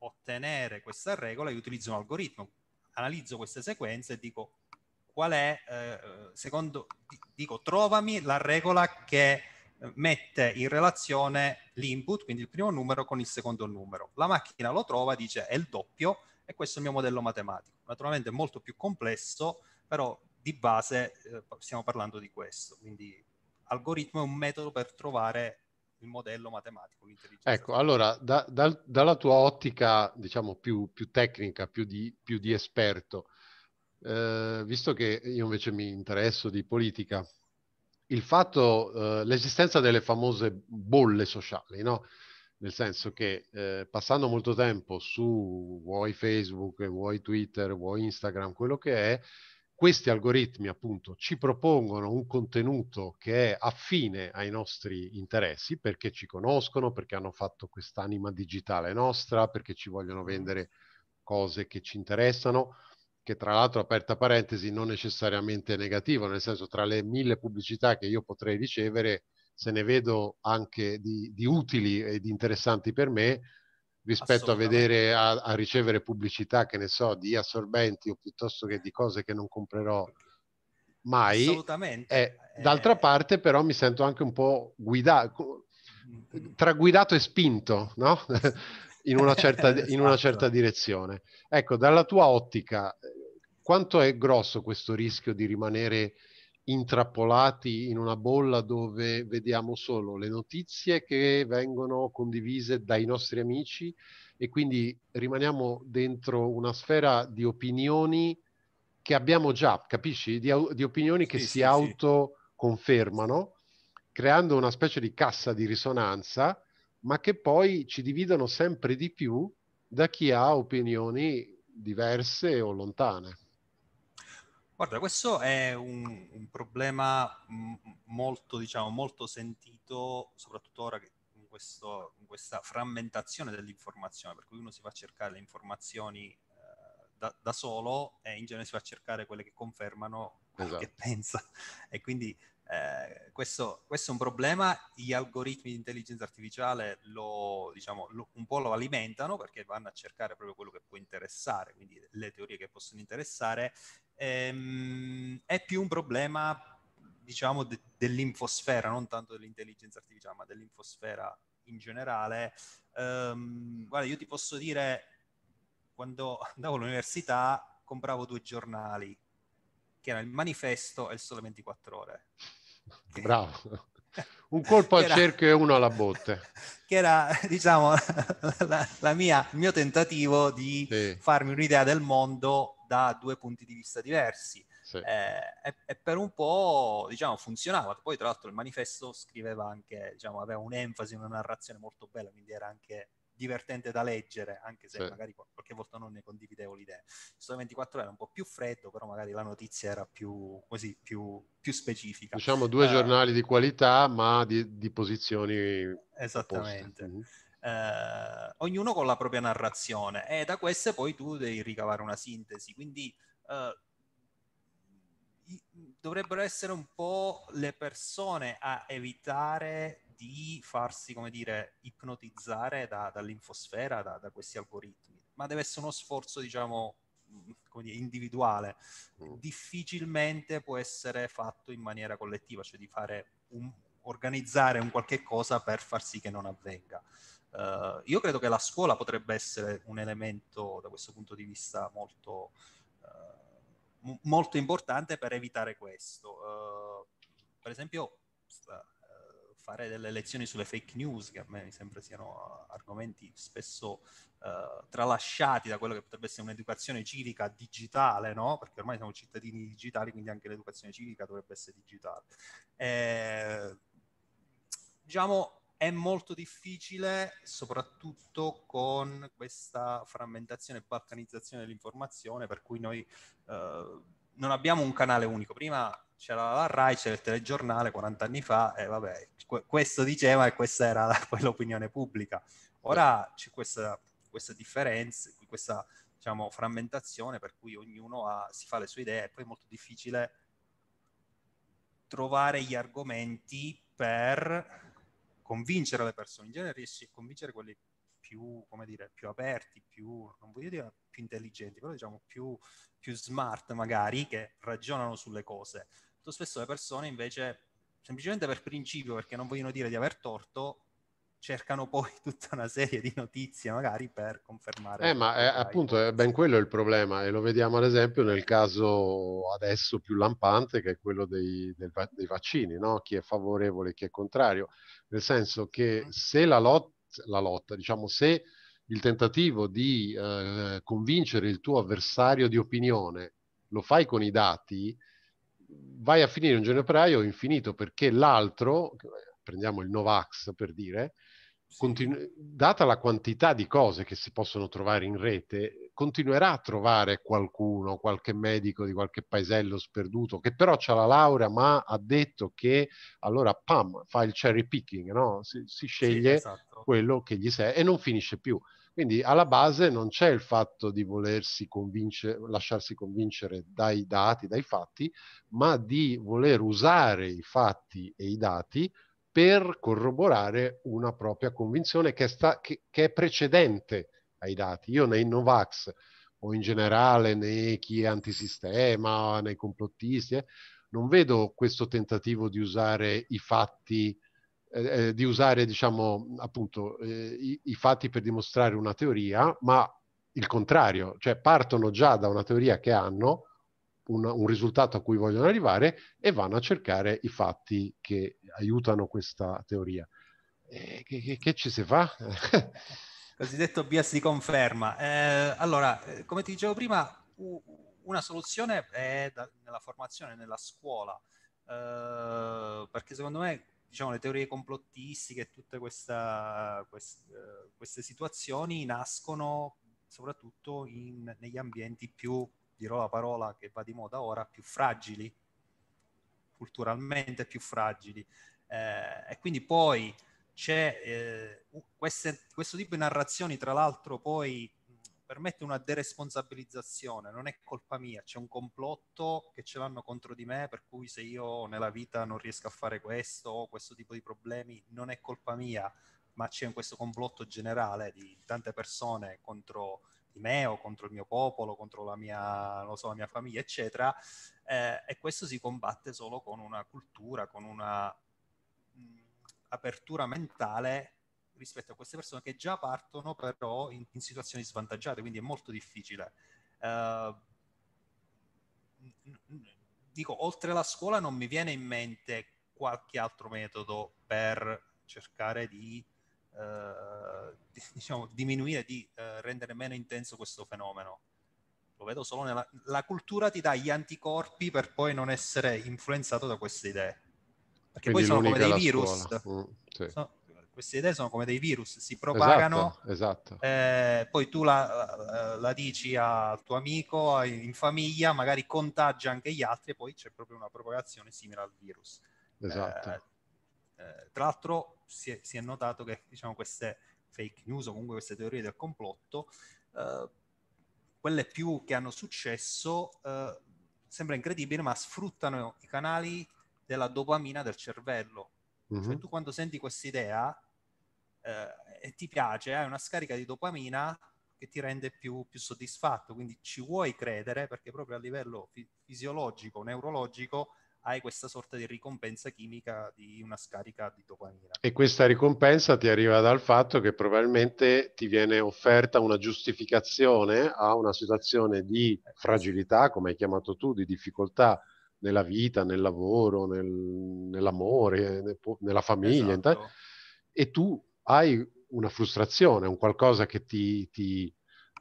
ottenere questa regola io utilizzo un algoritmo, analizzo queste sequenze e dico qual è, eh, secondo, dico trovami la regola che eh, mette in relazione l'input, quindi il primo numero, con il secondo numero. La macchina lo trova, dice è il doppio e questo è il mio modello matematico. Naturalmente è molto più complesso, però di base eh, stiamo parlando di questo. Quindi algoritmo è un metodo per trovare il modello matematico, l'intelligenza. Ecco, allora, da, dal, dalla tua ottica, diciamo, più, più tecnica, più di, più di esperto, eh, visto che io invece mi interesso di politica, il fatto, eh, l'esistenza delle famose bolle sociali, no? Nel senso che eh, passando molto tempo su vuoi Facebook, vuoi Twitter, vuoi Instagram, quello che è, questi algoritmi appunto ci propongono un contenuto che è affine ai nostri interessi perché ci conoscono, perché hanno fatto quest'anima digitale nostra, perché ci vogliono mm. vendere cose che ci interessano, che tra l'altro, aperta parentesi, non necessariamente è negativo, nel senso tra le mille pubblicità che io potrei ricevere, se ne vedo anche di, di utili ed interessanti per me, rispetto a vedere a, a, ricevere pubblicità che ne so di assorbenti o piuttosto che di cose che non comprerò mai assolutamente eh, eh d'altra eh. parte però mi sento anche un po' guidato tra guidato e spinto no? in, una certa, in una certa esatto. direzione ecco dalla tua ottica quanto è grosso questo rischio di rimanere intrappolati in una bolla dove vediamo solo le notizie che vengono condivise dai nostri amici e quindi rimaniamo dentro una sfera di opinioni che abbiamo già, capisci? Di, di opinioni sì, che sì, si sì. autoconfermano, creando una specie di cassa di risonanza, ma che poi ci dividono sempre di più da chi ha opinioni diverse o lontane. Guarda, questo è un, un problema m- mm, molto, diciamo, molto sentito, soprattutto ora che in, questo, in, questa frammentazione dell'informazione, per cui uno si va a cercare le informazioni eh, da, da, solo e in genere si va a cercare quelle che confermano quello esatto. che pensa. E quindi eh, questo, questo, è un problema, gli algoritmi di intelligenza artificiale lo, diciamo, lo, un po' lo alimentano perché vanno a cercare proprio quello che può interessare, quindi le teorie che possono interessare ehm, è più un problema, diciamo, de- dell'infosfera, non tanto dell'intelligenza artificiale, ma dell'infosfera in generale. Ehm, guarda, io ti posso dire, quando andavo all'università compravo due giornali, che erano il manifesto e il sole 24 ore. Bravo un colpo al cerchio e uno alla botte. Che era, diciamo, la, la mia, il mio tentativo di sì. farmi un'idea del mondo da due punti di vista diversi. Sì. Eh, e, e, per un po' diciamo, funzionava. Poi, tra l'altro, il manifesto scriveva anche, diciamo, aveva un'enfasi, una narrazione molto bella, quindi era anche divertente da leggere, anche se sì. magari qualche volta non ne condividevo l'idea. Sto 24 ore era un po' più freddo, però magari la notizia era più, così, più, più specifica. Diciamo due uh, giornali di qualità, ma di, di posizioni Esattamente. Uh, ognuno con la propria narrazione e da queste poi tu devi ricavare una sintesi, quindi uh, dovrebbero essere un po' le persone a evitare di farsi, come dire, ipnotizzare da, dall'infosfera, da, da, questi algoritmi, ma deve essere uno sforzo, diciamo, mm, come dire, individuale. Mm. Difficilmente può essere fatto in maniera collettiva, cioè di fare un, organizzare un qualche cosa per far sì che non avvenga. Uh, io credo che la scuola potrebbe essere un elemento da questo punto di vista molto, uh, m- molto importante per evitare questo. Uh, per esempio, fare delle lezioni sulle fake news, che a me mi sembra siano eh, argomenti spesso eh, tralasciati da quello che potrebbe essere un'educazione civica digitale, no? Perché ormai siamo cittadini digitali, quindi anche l'educazione civica dovrebbe essere digitale. Eh, diciamo, è molto difficile, soprattutto con questa frammentazione e balcanizzazione dell'informazione, per cui noi eh, non abbiamo un canale unico. Prima c'era la RAI, c'era il telegiornale 40 anni fa e vabbè, questo diceva e questa era la, poi l'opinione pubblica. Ora c'è questa, questa differenza, questa diciamo, frammentazione per cui ognuno ha, si fa le sue idee e poi è molto difficile trovare gli argomenti per convincere le persone. In genere riesci a convincere quelli più, come dire, più aperti, più, non voglio dire più intelligenti, però diciamo più, più smart magari, che ragionano sulle cose. Molto spesso le persone invece, semplicemente per principio, perché non vogliono dire di aver torto, cercano poi tutta una serie di notizie magari per confermare. Eh, ma è, eh, appunto è ben quello il problema e lo vediamo ad esempio nel caso adesso più lampante che è quello dei, del, dei vaccini, no? chi è favorevole e chi è contrario, nel senso che mm. se la lotta la lotta. Diciamo, se il tentativo di eh, convincere il tuo avversario di opinione lo fai con i dati, vai a finire un ginepraio infinito perché l'altro, prendiamo il Novax per dire, continu- data la quantità di cose che si possono trovare in rete, continuerà a trovare qualcuno, qualche medico di qualche paesello sperduto, che però ha la laurea ma ha detto che allora pam, fa il cherry picking, no? si, si, sceglie sì, esatto. quello che gli serve e non finisce più. Quindi alla base non c'è il fatto di volersi convincere, lasciarsi convincere dai dati, dai fatti, ma di voler usare i fatti e i dati per corroborare una propria convinzione che, sta, che, che è precedente ai dati. Io nei Novax o in generale nei chi è antisistema, nei complottisti, eh, non vedo questo tentativo di usare i fatti, eh, eh, di usare diciamo appunto eh, i, i fatti per dimostrare una teoria, ma il contrario, cioè partono già da una teoria che hanno, un, un, risultato a cui vogliono arrivare e vanno a cercare i fatti che aiutano questa teoria. E eh, che, che, che ci si fa? cosiddetto bias di conferma. Eh, allora, eh, come ti dicevo prima, una soluzione è da, nella formazione, nella scuola, eh, perché secondo me diciamo, le teorie complottistiche e tutte questa, quest, eh, queste situazioni nascono soprattutto in, negli ambienti più, dirò la parola che va di moda ora, più fragili, culturalmente più fragili. Eh, e quindi poi c'è eh, queste, questo tipo di narrazioni, tra l'altro, poi permette una deresponsabilizzazione, non è colpa mia, c'è un complotto che ce l'hanno contro di me, per cui se io nella vita non riesco a fare questo o questo tipo di problemi non è colpa mia, ma c'è questo complotto generale di tante persone contro di me o contro il mio popolo, contro la mia, so, la mia famiglia, eccetera, eh, e questo si combatte solo con una cultura, con una apertura mentale rispetto a queste persone che già partono però in, in situazioni svantaggiate, quindi è molto difficile. Uh, dico, oltre alla scuola non mi viene in mente qualche altro metodo per cercare di, uh, eh, di diciamo, diminuire, di uh, rendere meno intenso questo fenomeno. Lo vedo solo nella... La cultura ti dà gli anticorpi per poi non essere influenzato da queste idee. Perché Quindi poi sono come dei virus. Mm, sì. sono, queste idee sono come dei virus, si propagano, esatto, esatto. Eh, poi tu la, la, dici al tuo amico, in famiglia, magari contagia anche gli altri e poi c'è proprio una propagazione simile al virus. Esatto. Eh, eh, tra l'altro si è, si è, notato che diciamo, queste fake news o comunque queste teorie del complotto, eh, quelle più che hanno successo, eh, sembra incredibile, ma sfruttano i canali della dopamina del cervello. Mm-hmm. Cioè mhm. tu quando senti quest'idea eh, e ti piace, hai una scarica di dopamina che ti rende più, più soddisfatto, quindi ci vuoi credere perché proprio a livello fi- fisiologico, neurologico, hai questa sorta di ricompensa chimica di una scarica di dopamina. E questa ricompensa ti arriva dal fatto che probabilmente ti viene offerta una giustificazione a una situazione di eh, fragilità, come hai chiamato tu, di difficoltà nella vita, nel lavoro, nel, nell'amore, nel, nella famiglia. Esatto. E tu hai una frustrazione, un qualcosa che ti, ti,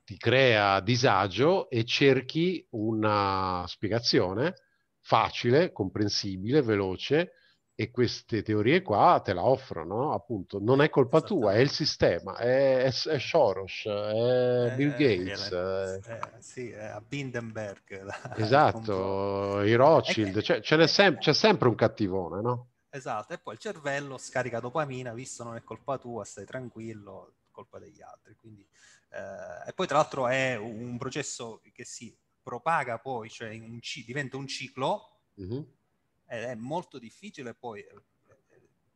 ti crea disagio e cerchi una spiegazione facile, comprensibile, veloce, e queste teorie qua te la offrono, appunto, non è colpa tua, è il sistema, è, è, è Soros, è eh, Bill eh, Gates. Eh, eh, sì, è a Bindenberg. esatto, i Rothschild, che... Cioè, c'è, sem- c'è sempre un cattivone, no? Esatto, e poi il cervello scarica dopamina, visto non è colpa tua, stai tranquillo, colpa degli altri. Quindi, eh, e poi tra l'altro è un processo che si propaga poi, cioè un c- diventa un ciclo. Mm-hmm ed è molto difficile poi, eh,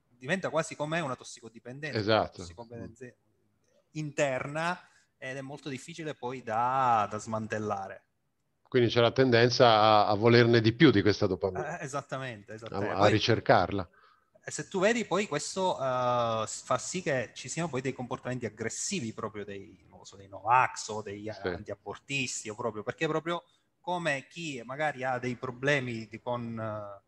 diventa quasi come una tossicodipendenza, esatto. tossicodipendenza interna ed è molto difficile poi da, da smantellare. Quindi c'è la tendenza a, a, volerne di più di questa dopamina. Eh, esattamente, esattamente. A, a ricercarla. Eh, se tu vedi poi questo uh, fa sì che ci siano poi dei comportamenti aggressivi proprio dei, so, dei Novax o degli sì. antiabortisti, o proprio, perché proprio come chi magari ha dei problemi con... Uh,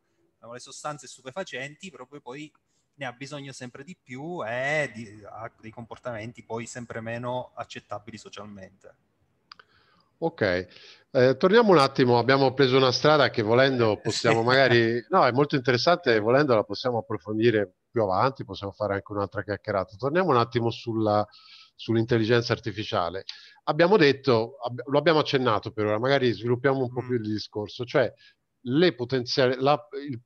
con le sostanze stupefacenti, proprio poi ne ha bisogno sempre di più e di, ha dei comportamenti poi sempre meno accettabili socialmente. Ok, eh, torniamo un attimo, abbiamo preso una strada che volendo possiamo magari, no è molto interessante, volendo la possiamo approfondire più avanti, possiamo fare anche un'altra chiacchierata. Torniamo un attimo sulla, sull'intelligenza artificiale. Abbiamo detto, ab- lo abbiamo accennato per ora, magari sviluppiamo un po' mm. più il discorso, cioè le potenziali, la, il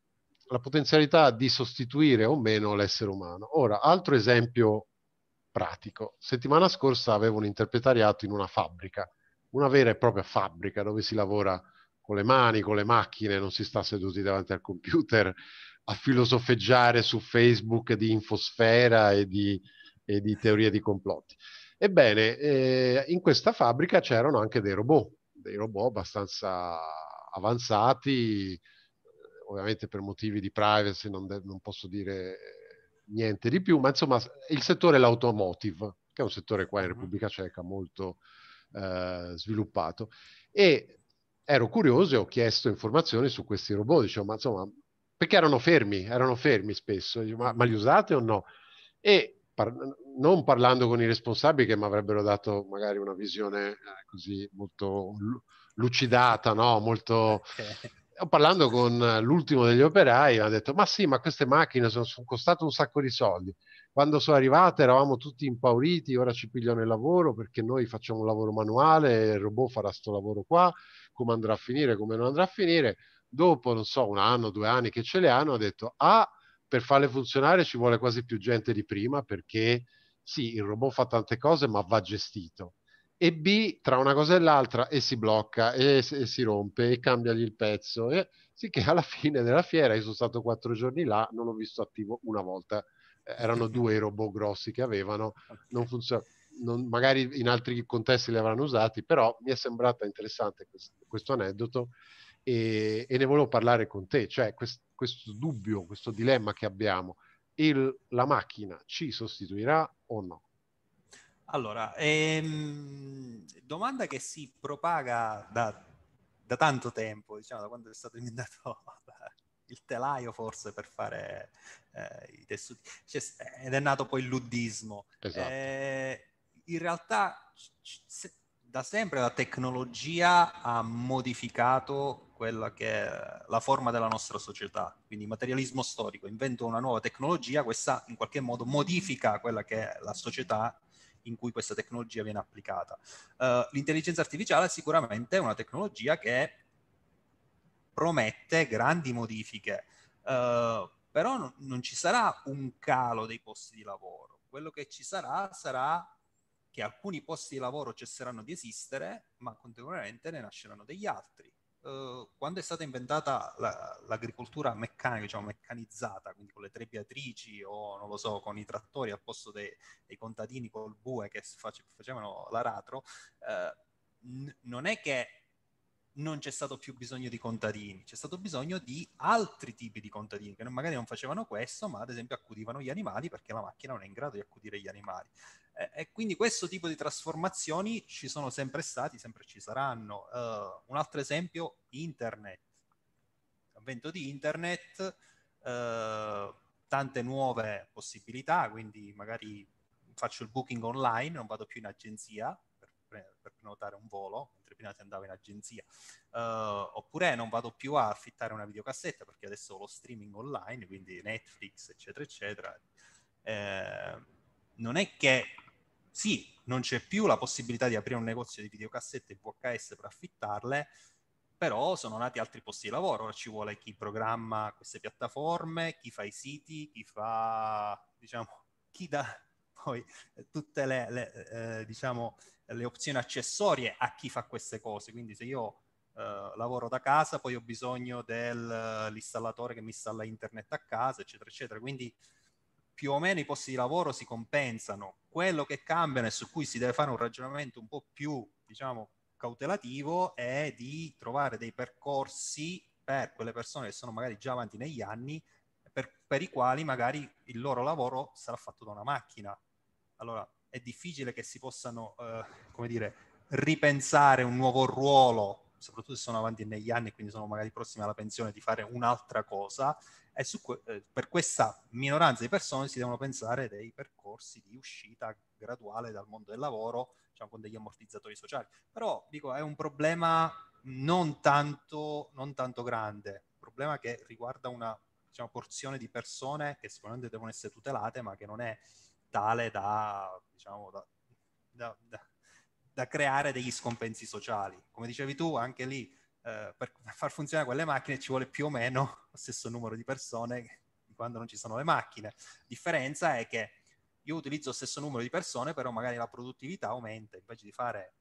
la potenzialità di sostituire o meno l'essere umano. Ora, altro esempio pratico. Settimana scorsa avevo un interpretariato in una fabbrica, una vera e propria fabbrica dove si lavora con le mani, con le macchine, non si sta seduti davanti al computer a filosofeggiare su Facebook di infosfera e di, e di teorie di complotti. Ebbene, eh, in questa fabbrica c'erano anche dei robot, dei robot abbastanza avanzati, ovviamente per motivi di privacy non, de- non posso dire eh, niente di più, ma insomma il settore l'automotive, che è un settore qua in Repubblica Ceca molto eh, sviluppato, e ero curioso e ho chiesto informazioni su questi robot, dicevo, ma insomma, perché erano fermi, erano fermi spesso, dicevo, ma, ma, li usate o no? E par- non parlando con i responsabili che mi avrebbero dato magari una visione eh, così molto lucidata, no? molto... Okay parlando con eh, l'ultimo degli operai, mi ha detto, ma sì, ma queste macchine sono, sono costate un sacco di soldi. Quando sono arrivate eravamo tutti impauriti, ora ci pigliano il lavoro perché noi facciamo un lavoro manuale, il robot farà questo lavoro qua, come andrà a finire, come non andrà a finire. Dopo, non so, un anno, due anni che ce le hanno, ha detto, ah, per farle funzionare ci vuole quasi più gente di prima perché sì, il robot fa tante cose, ma va gestito e B tra una cosa e l'altra e si blocca e, e si rompe e cambiagli il pezzo. E, sicché alla fine della fiera, io sono stato quattro giorni là, non l'ho visto attivo una volta. Eh, erano due i robot grossi che avevano, non funzionava. magari in altri contesti li avranno usati, però mi è sembrata interessante questo, questo aneddoto e, e, ne volevo parlare con te, cioè quest, questo dubbio, questo dilemma che abbiamo, il, la macchina ci sostituirà o no? Allora, ehm, domanda che si propaga da, da tanto tempo, diciamo da quando è stato inventato il telaio forse per fare eh, i tessuti, cioè, ed è nato poi il luddismo. Esatto. Eh, in realtà se, da sempre la tecnologia ha modificato quella che è la forma della nostra società, quindi materialismo storico, invento una nuova tecnologia, questa in qualche modo modifica quella che è la società in cui questa tecnologia viene applicata. Uh, l'intelligenza artificiale è sicuramente una tecnologia che promette grandi modifiche, uh, però non, non ci sarà un calo dei posti di lavoro. Quello che ci sarà sarà che alcuni posti di lavoro cesseranno di esistere, ma contemporaneamente ne nasceranno degli altri. Eh, quando è stata inventata la, l'agricoltura meccanica, diciamo meccanizzata, quindi con le trebbiatrici o non lo so, con i trattori al posto dei, dei contadini col bue che facevano l'aratro, eh, n- non è che non c'è stato più bisogno di contadini, c'è stato bisogno di altri tipi di contadini che non, magari non facevano questo, ma ad esempio accudivano gli animali perché la macchina non è in grado di accudire gli animali. E quindi questo tipo di trasformazioni ci sono sempre stati, sempre ci saranno. Uh, un altro esempio, internet. L'avvento di internet, uh, tante nuove possibilità, quindi magari faccio il booking online, non vado più in agenzia per, pre- per prenotare un volo, mentre prima si andava in agenzia, uh, oppure non vado più a affittare una videocassetta perché adesso ho lo streaming online, quindi Netflix, eccetera, eccetera. Eh, non è che sì, non c'è più la possibilità di aprire un negozio di videocassette VHS per affittarle, però sono nati altri posti di lavoro, ci vuole chi programma queste piattaforme, chi fa i siti, chi fa, diciamo, chi dà poi tutte le, le, eh, diciamo, le opzioni accessorie a chi fa queste cose. Quindi se io eh, lavoro da casa, poi ho bisogno dell'installatore eh, che mi installa internet a casa, eccetera, eccetera. Quindi più o meno i posti di lavoro si compensano. Quello che cambia e su cui si deve fare un ragionamento un po' più, diciamo, cautelativo è di trovare dei percorsi per quelle persone che sono magari già avanti negli anni, per, per i quali magari il loro lavoro sarà fatto da una macchina. Allora, è difficile che si possano, eh, come dire, ripensare un nuovo ruolo, soprattutto se sono avanti negli anni e quindi sono magari prossimi alla pensione, di fare un'altra cosa e que- eh, per questa minoranza di persone si devono pensare dei percorsi di uscita graduale dal mondo del lavoro, diciamo con degli ammortizzatori sociali. Però dico, è un problema non tanto, non tanto grande, un problema che riguarda una diciamo, porzione di persone che sicuramente devono essere tutelate, ma che non è tale da, diciamo, da, da, da creare degli scompensi sociali. Come dicevi tu, anche lì eh, per far funzionare quelle macchine ci vuole più o meno lo stesso numero di persone di quando non ci sono le macchine. differenza è che io utilizzo lo stesso numero di persone, però magari la produttività aumenta, invece di fare,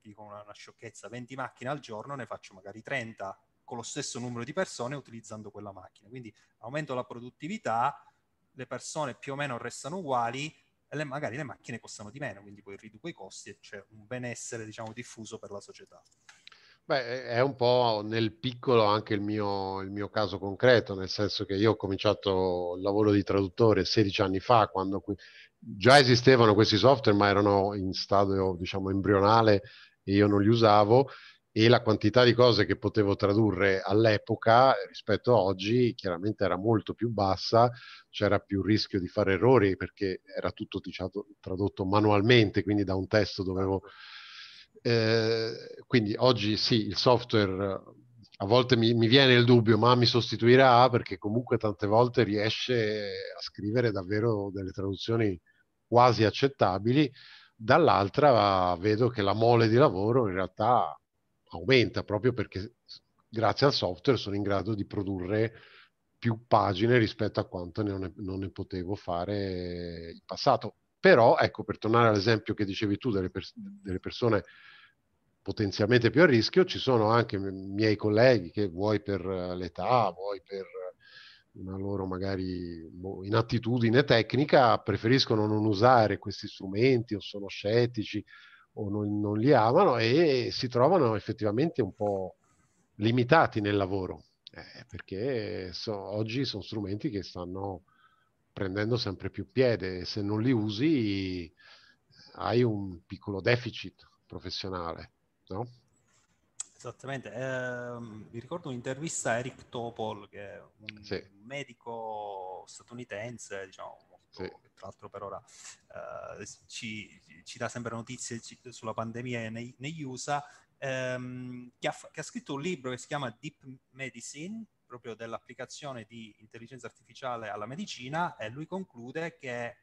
dico una, una sciocchezza, 20 macchine al giorno, ne faccio magari 30 con lo stesso numero di persone utilizzando quella macchina. Quindi aumento la produttività, le persone più o meno restano uguali e le, magari le macchine costano di meno, quindi poi riduco i costi e c'è un benessere diciamo, diffuso per la società. Beh, è un po' nel piccolo anche il mio, il mio, caso concreto, nel senso che io ho cominciato il lavoro di traduttore 16 anni fa, quando qui... già esistevano questi software, ma erano in stato, diciamo, embrionale e io non li usavo e la quantità di cose che potevo tradurre all'epoca rispetto a oggi chiaramente era molto più bassa, c'era più rischio di fare errori perché era tutto diciamo, tradotto manualmente, quindi da un testo dovevo eh, quindi oggi sì, il software a volte mi, mi, viene il dubbio, ma mi sostituirà perché comunque tante volte riesce a scrivere davvero delle traduzioni quasi accettabili, dall'altra vedo che la mole di lavoro in realtà aumenta proprio perché grazie al software sono in grado di produrre più pagine rispetto a quanto ne, non ne potevo fare in passato. Però, ecco, per tornare all'esempio che dicevi tu delle, pers- delle persone potenzialmente più a rischio, ci sono anche miei colleghi che vuoi per eh, l'età, vuoi per una loro magari boh, inattitudine tecnica, preferiscono non usare questi strumenti o sono scettici o non, non li amano e si trovano effettivamente un po' limitati nel lavoro, eh, perché so, oggi sono strumenti che stanno prendendo sempre più piede e se non li usi hai un piccolo deficit professionale no? Esatto. Esattamente, eh, vi ricordo un'intervista a Eric Topol, che è un sì. medico statunitense, diciamo, molto, sì. tra l'altro per ora eh, ci, ci, dà sempre notizie sulla pandemia nei, negli USA, ehm, che, ha, che ha scritto un libro che si chiama Deep Medicine, proprio dell'applicazione di intelligenza artificiale alla medicina, e lui conclude che eh,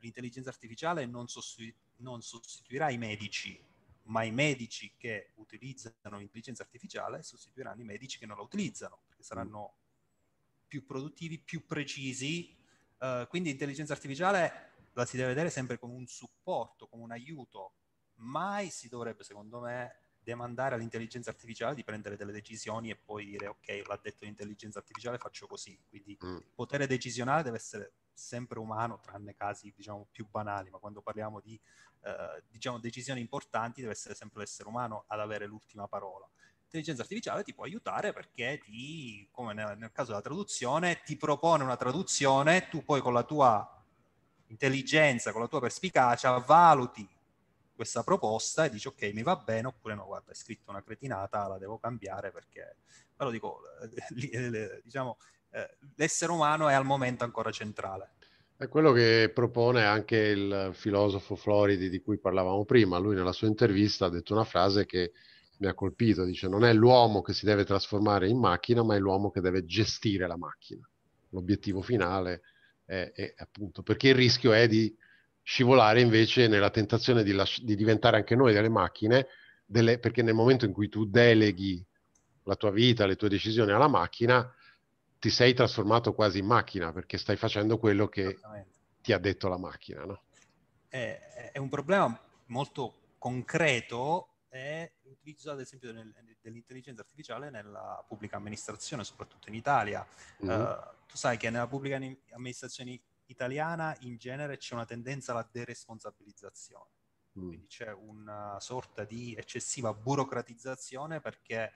l'intelligenza artificiale non, sostitu- non sostituirà i medici, ma i medici che utilizzano l'intelligenza artificiale sostituiranno i medici che non la utilizzano, perché saranno mm. più produttivi, più precisi. Uh, quindi l'intelligenza artificiale la si deve vedere sempre come un supporto, come un aiuto. Mai si dovrebbe, secondo me, demandare all'intelligenza artificiale di prendere delle decisioni e poi dire ok, l'ha detto l'intelligenza artificiale, faccio così. Quindi mm. il potere decisionale deve essere sempre umano, tranne casi diciamo, più banali, ma quando parliamo di eh, diciamo, decisioni importanti deve essere sempre l'essere umano ad avere l'ultima parola. L'intelligenza artificiale ti può aiutare perché ti, come nel, nel caso della traduzione, ti propone una traduzione, tu poi con la tua intelligenza, con la tua perspicacia, valuti questa proposta e dici ok mi va bene oppure no guarda è scritta una cretinata la devo cambiare perché però dico eh, eh, diciamo eh, l'essere umano è al momento ancora centrale. È quello che propone anche il filosofo Floridi di cui parlavamo prima. Lui nella sua intervista ha detto una frase che mi ha colpito, dice non è l'uomo che si deve trasformare in macchina, ma è l'uomo che deve gestire la macchina. L'obiettivo finale è, è appunto perché il rischio è di scivolare invece nella tentazione di, lasci- di diventare anche noi delle macchine, delle, perché nel momento in cui tu deleghi la tua vita, le tue decisioni alla macchina, ti sei trasformato quasi in macchina perché stai facendo quello che ti ha detto la macchina. No? È, è, un problema molto concreto è l'utilizzo ad esempio nel, dell'intelligenza artificiale nella pubblica amministrazione, soprattutto in Italia. Mm-hmm. Uh, tu sai che nella pubblica amministrazione italiana in genere c'è una tendenza alla deresponsabilizzazione, mm. quindi c'è una sorta di eccessiva burocratizzazione perché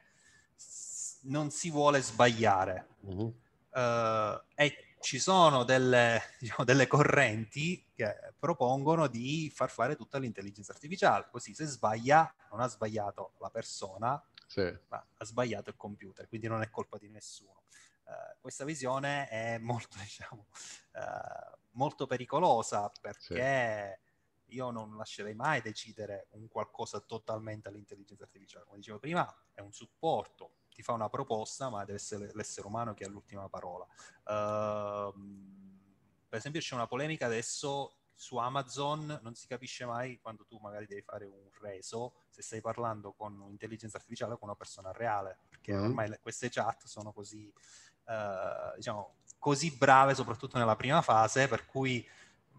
non si vuole sbagliare. Uh-huh. Uh, e ci sono delle, diciamo, delle, correnti che propongono di far fare tutta l'intelligenza artificiale, così se sbaglia non ha sbagliato la persona, sì. ma ha sbagliato il computer, quindi non è colpa di nessuno. Uh, questa visione è molto, diciamo, uh, molto pericolosa perché sì. io non lascerei mai decidere un qualcosa totalmente all'intelligenza artificiale. Come dicevo prima, è un supporto, ti fa una proposta, ma deve essere l'essere umano che ha l'ultima parola. Uh, per esempio c'è una polemica adesso su Amazon, non si capisce mai quando tu magari devi fare un reso, se stai parlando con un'intelligenza artificiale o con una persona reale, perché mm. ormai le, queste chat sono così, uh, diciamo, così brave, soprattutto nella prima fase, per cui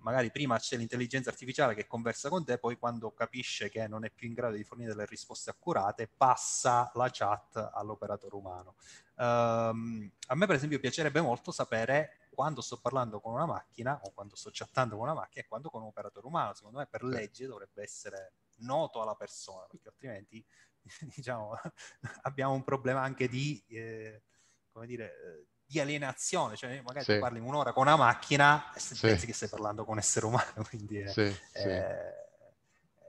magari prima c'è l'intelligenza artificiale che conversa con te, poi quando capisce che non è più in grado di fornire delle risposte accurate, passa la chat all'operatore umano. Um, a me per esempio piacerebbe molto sapere quando sto parlando con una macchina o quando sto chattando con una macchina e quando con un operatore umano. Secondo me per legge dovrebbe essere noto alla persona, perché altrimenti diciamo, abbiamo un problema anche di, eh, come dire, eh, di alienazione, cioè magari sì. parli un'ora con una macchina e sì. pensi che stai parlando con un essere umano, quindi è, sì, è,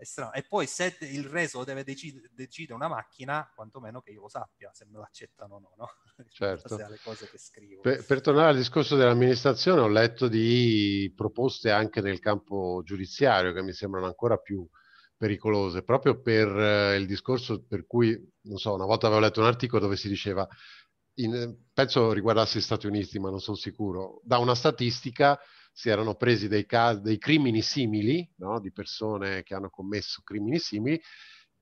è strano. E poi se il reso deve decidere, decide una macchina, quantomeno che io lo sappia, se me lo accettano o no, no? Certo. Per, per, tornare al discorso dell'amministrazione, ho letto di proposte anche nel campo giudiziario che mi sembrano ancora più pericolose, proprio per eh, il discorso per cui, non so, una volta avevo letto un articolo dove si diceva in, penso riguardasse gli Stati Uniti, ma non sono sicuro, da una statistica si erano presi dei, casi, dei crimini simili, no? di persone che hanno commesso crimini simili,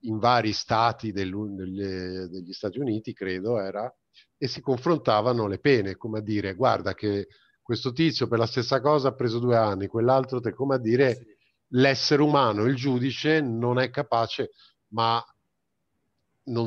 in vari stati delle, degli Stati Uniti, credo era, e si confrontavano le pene, come a dire, guarda che questo tizio per la stessa cosa ha preso due anni, quell'altro, come a dire, sì. l'essere umano, il giudice, non è capace, ma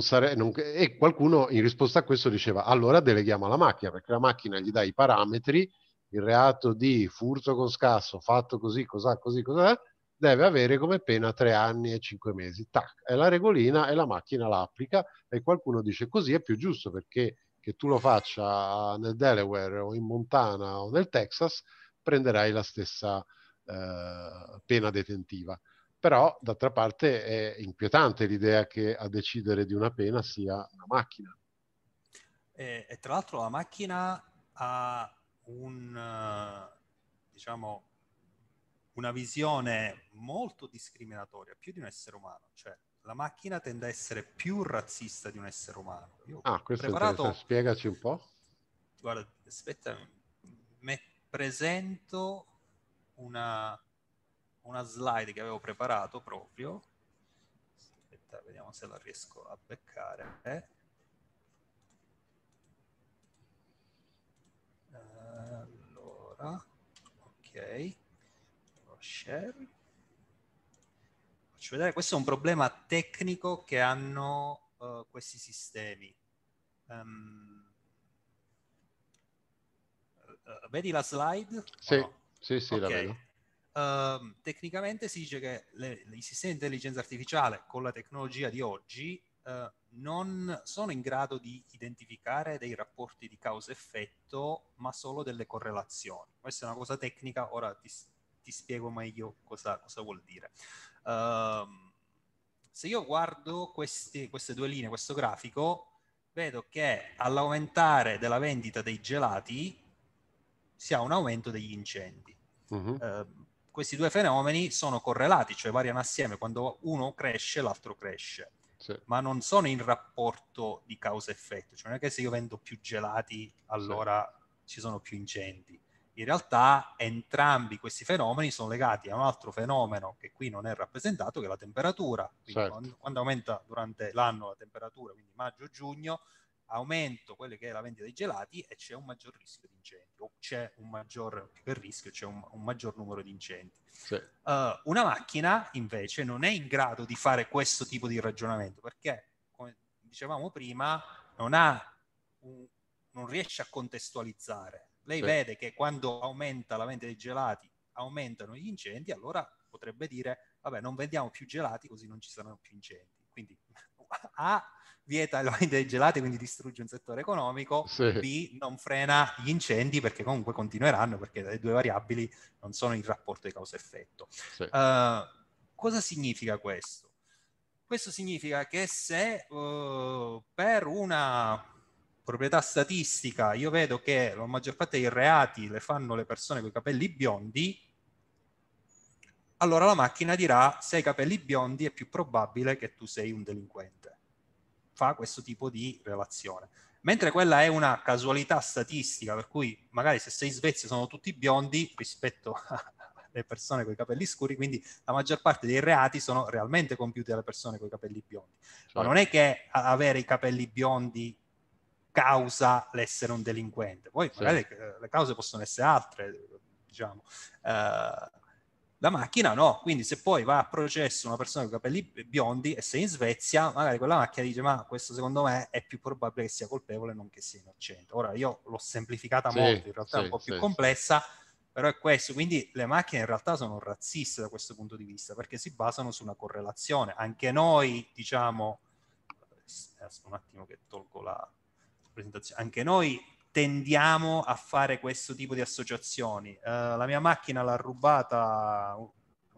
sare- non, e qualcuno in risposta a questo diceva allora deleghiamo alla macchina perché la macchina gli dà i parametri, il reato di furto con scasso fatto così, cos'ha, così, cos'ha, deve avere come pena tre anni e cinque mesi. Tac, è la regolina e la macchina l'applica e qualcuno dice così è più giusto perché che tu lo faccia nel Delaware o in Montana o nel Texas prenderai la stessa eh, pena detentiva però d'altra parte è inquietante l'idea che a decidere di una pena sia una macchina. E, eh, e tra l'altro la macchina ha un, diciamo, una visione molto discriminatoria, più di un essere umano, cioè la macchina tende a essere più razzista di un essere umano. Io ah, questo preparato... spiegaci un po'. Guarda, aspetta, mi presento una una slide che avevo preparato proprio. Aspetta, vediamo se la riesco a beccare. Eh? Allora, ok, lo share. Faccio vedere, questo è un problema tecnico che hanno uh, questi sistemi. Um, vedi la slide? Sì, no? sì, sì, okay. la vedo. Ehm, tecnicamente si dice che i sistemi di intelligenza artificiale con la tecnologia di oggi eh, non sono in grado di identificare dei rapporti di causa-effetto, ma solo delle correlazioni. Questa è una cosa tecnica, ora ti, ti spiego meglio cosa, cosa vuol dire. Uh, se io guardo questi, queste due linee, questo grafico, vedo che all'aumentare della vendita dei gelati si ha un aumento degli incendi. Uh-huh. Uh, questi due fenomeni sono correlati, cioè variano assieme, quando uno cresce l'altro cresce, sì. ma non sono in rapporto di causa-effetto, cioè non è che se io vendo più gelati allora sì. ci sono più incendi. In realtà entrambi questi fenomeni sono legati a un altro fenomeno che qui non è rappresentato, che è la temperatura. Quindi certo. quando, quando aumenta durante l'anno la temperatura, quindi maggio-giugno, aumento quella che è la vendita dei gelati e c'è un maggior rischio di incendi, o c'è un maggior rischio, c'è un, un maggior numero di incendi. Sì. Uh, una macchina invece non è in grado di fare questo tipo di ragionamento perché, come dicevamo prima, non, un, non riesce a contestualizzare. Lei sì. vede che quando aumenta la vendita dei gelati aumentano gli incendi, allora potrebbe dire, vabbè, non vendiamo più gelati così non ci saranno più incendi. Quindi ha vieta l'olio dei gelati, quindi distrugge un settore economico, sì. B non frena gli incendi perché comunque continueranno perché le due variabili non sono in rapporto di causa-effetto. Sì. Uh, cosa significa questo? Questo significa che se uh, per una proprietà statistica io vedo che la maggior parte dei reati le fanno le persone con i capelli biondi, allora la macchina dirà se hai capelli biondi è più probabile che tu sei un delinquente fa questo tipo di relazione. Mentre quella è una casualità statistica, per cui magari se sei in Svezia sono tutti biondi rispetto alle persone con i capelli scuri, quindi la maggior parte dei reati sono realmente compiuti dalle persone con i capelli biondi. Cioè. Ma certo. non è che avere i capelli biondi causa l'essere un delinquente, poi magari sì. Eh, le cause possono essere altre, diciamo. Uh, la macchina no, quindi se poi va a processo una persona con i capelli biondi e sei in Svezia, magari quella macchina dice ma questo secondo me è più probabile che sia colpevole non che sia innocente. Ora io l'ho semplificata sì, molto, in realtà sì, è un po' più sì. complessa, però è questo, quindi le macchine in realtà sono razziste da questo punto di vista perché si basano su una correlazione. Anche noi diciamo, aspetta un attimo che tolgo la presentazione, anche noi tendiamo a fare questo tipo di associazioni. Uh, la mia macchina l'ha rubata,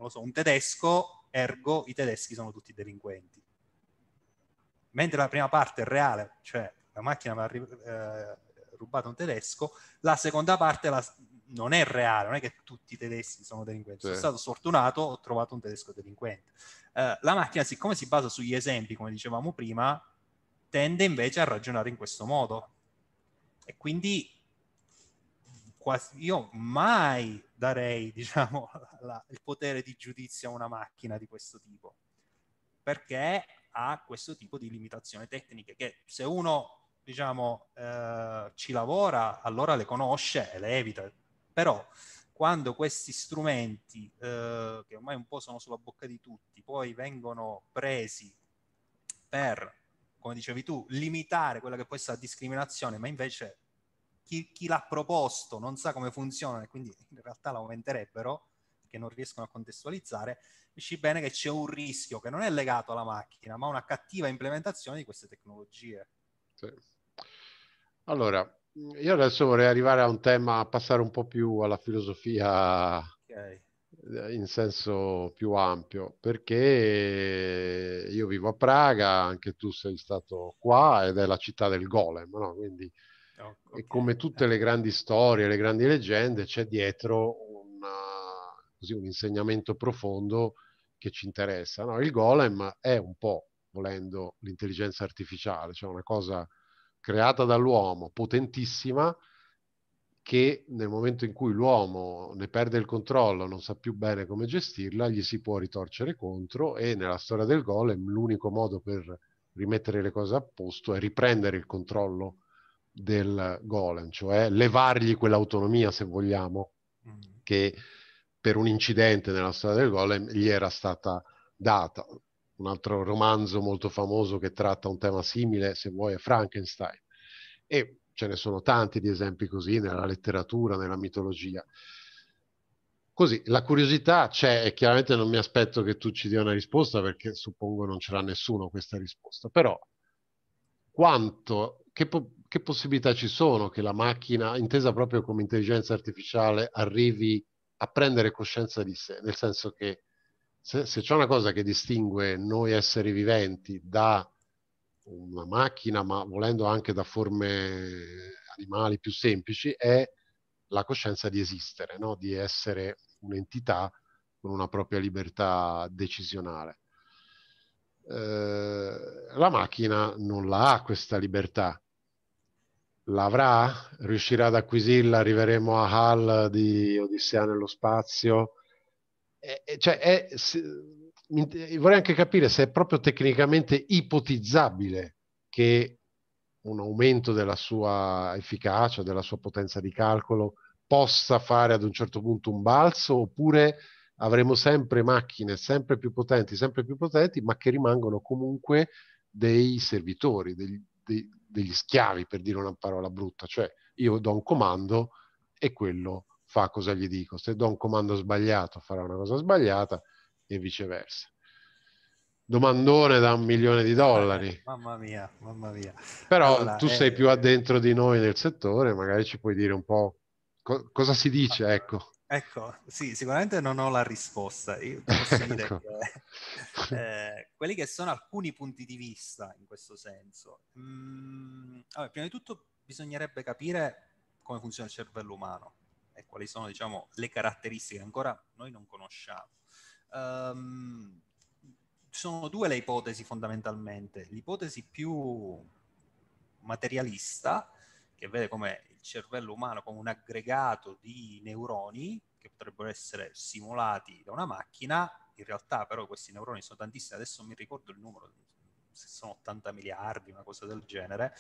so, un tedesco, ergo i tedeschi sono tutti delinquenti. Mentre la prima parte è reale, cioè la macchina me l'ha uh, eh, rubata un tedesco, la seconda parte la, non è reale, non è che tutti i tedeschi sono delinquenti. Sì. Sono stato sfortunato, ho trovato un tedesco delinquente. Uh, la macchina, siccome si basa sugli esempi, come dicevamo prima, tende invece a ragionare in questo modo e quindi quasi, io mai darei diciamo, la, il potere di giudizio a una macchina di questo tipo, perché ha questo tipo di limitazioni tecniche che se uno diciamo, eh, ci lavora allora le conosce e le evita, però quando questi strumenti, eh, che ormai un po' sono sulla bocca di tutti, poi vengono presi per, come dicevi tu, limitare quella che può essere la discriminazione, ma invece chi, chi l'ha proposto non sa come funziona e quindi in realtà l'aumenterebbero perché non riescono a contestualizzare, capisci bene che c'è un rischio che non è legato alla macchina, ma a una cattiva implementazione di queste tecnologie. Sì. Allora, io adesso vorrei arrivare a un tema, passare un po' più alla filosofia okay. Eh, in senso più ampio, perché io vivo a Praga, anche tu sei stato qua ed è la città del golem, no? quindi okay. E come tutte le grandi storie, le grandi leggende, c'è dietro una, così, un insegnamento profondo che ci interessa. No? Il golem è un po', volendo, l'intelligenza artificiale, cioè una cosa creata dall'uomo, potentissima, che nel momento in cui l'uomo ne perde il controllo, non sa più bene come gestirla, gli si può ritorcere contro e nella storia del golem l'unico modo per rimettere le cose a posto è riprendere il controllo del golem, cioè levargli quell'autonomia, se vogliamo, mm. che per un incidente nella storia del Golem gli era stata data. Un altro romanzo molto famoso che tratta un tema simile, se vuoi, è Frankenstein. E ce ne sono tanti di esempi così nella letteratura, nella mitologia. Così, la curiosità c'è e chiaramente non mi aspetto che tu ci dia una risposta perché suppongo non ce l'ha nessuno questa risposta, però quanto, che po- che possibilità ci sono che la macchina, intesa proprio come intelligenza artificiale, arrivi a prendere coscienza di sé, nel senso che se, se c'è una cosa che distingue noi esseri viventi da una macchina, ma volendo anche da forme animali più semplici, è la coscienza di esistere, no? di essere un'entità con una propria libertà decisionale. Eh, la macchina non la ha questa libertà, l'avrà? Riuscirà ad acquisirla? Arriveremo a Hal di Odissea nello spazio? E, e cioè, è, se, vorrei anche capire se è proprio tecnicamente ipotizzabile che un aumento della sua efficacia, della sua potenza di calcolo, possa fare ad un certo punto un balzo, oppure avremo sempre macchine sempre più potenti, sempre più potenti, ma che rimangono comunque dei servitori, dei, dei, degli schiavi, per dire una parola brutta, cioè io do un comando e quello fa cosa gli dico. Se do un comando sbagliato farà una cosa sbagliata e viceversa. Domandone da un milione di dollari. Mamma mia, mamma mia. Però allora, tu eh... sei più addentro di noi nel settore, magari ci puoi dire un po' co- cosa si dice, ecco. Ecco, sì, sicuramente non ho la risposta. Io posso dire ecco. che eh, quelli che sono alcuni punti di vista in questo senso. Mm, vabbè, prima di tutto bisognerebbe capire come funziona il cervello umano e quali sono, diciamo, le caratteristiche che ancora noi non conosciamo. Um, sono due le ipotesi fondamentalmente. L'ipotesi più materialista che vede come il cervello umano come un aggregato di neuroni che potrebbero essere simulati da una macchina, in realtà però questi neuroni sono tantissimi, adesso mi ricordo il numero, se sono 80 miliardi, una cosa del genere,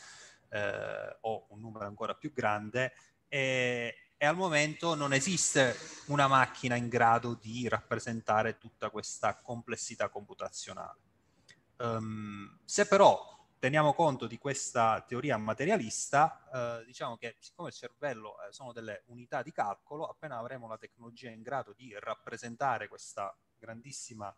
eh, o un numero ancora più grande, e, e al momento non esiste una macchina in grado di rappresentare tutta questa complessità computazionale. Um, se però teniamo conto di questa teoria materialista, eh, diciamo che siccome il cervello eh, sono delle unità di calcolo, appena avremo la tecnologia in grado di rappresentare questa grandissima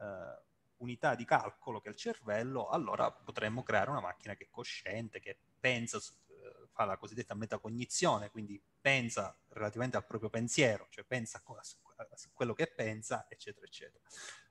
eh, unità di calcolo che è il cervello, allora potremmo creare una macchina che è cosciente, che pensa, eh, fa la cosiddetta metacognizione, quindi pensa relativamente al proprio pensiero, cioè pensa a, a, a quello che pensa, eccetera, eccetera.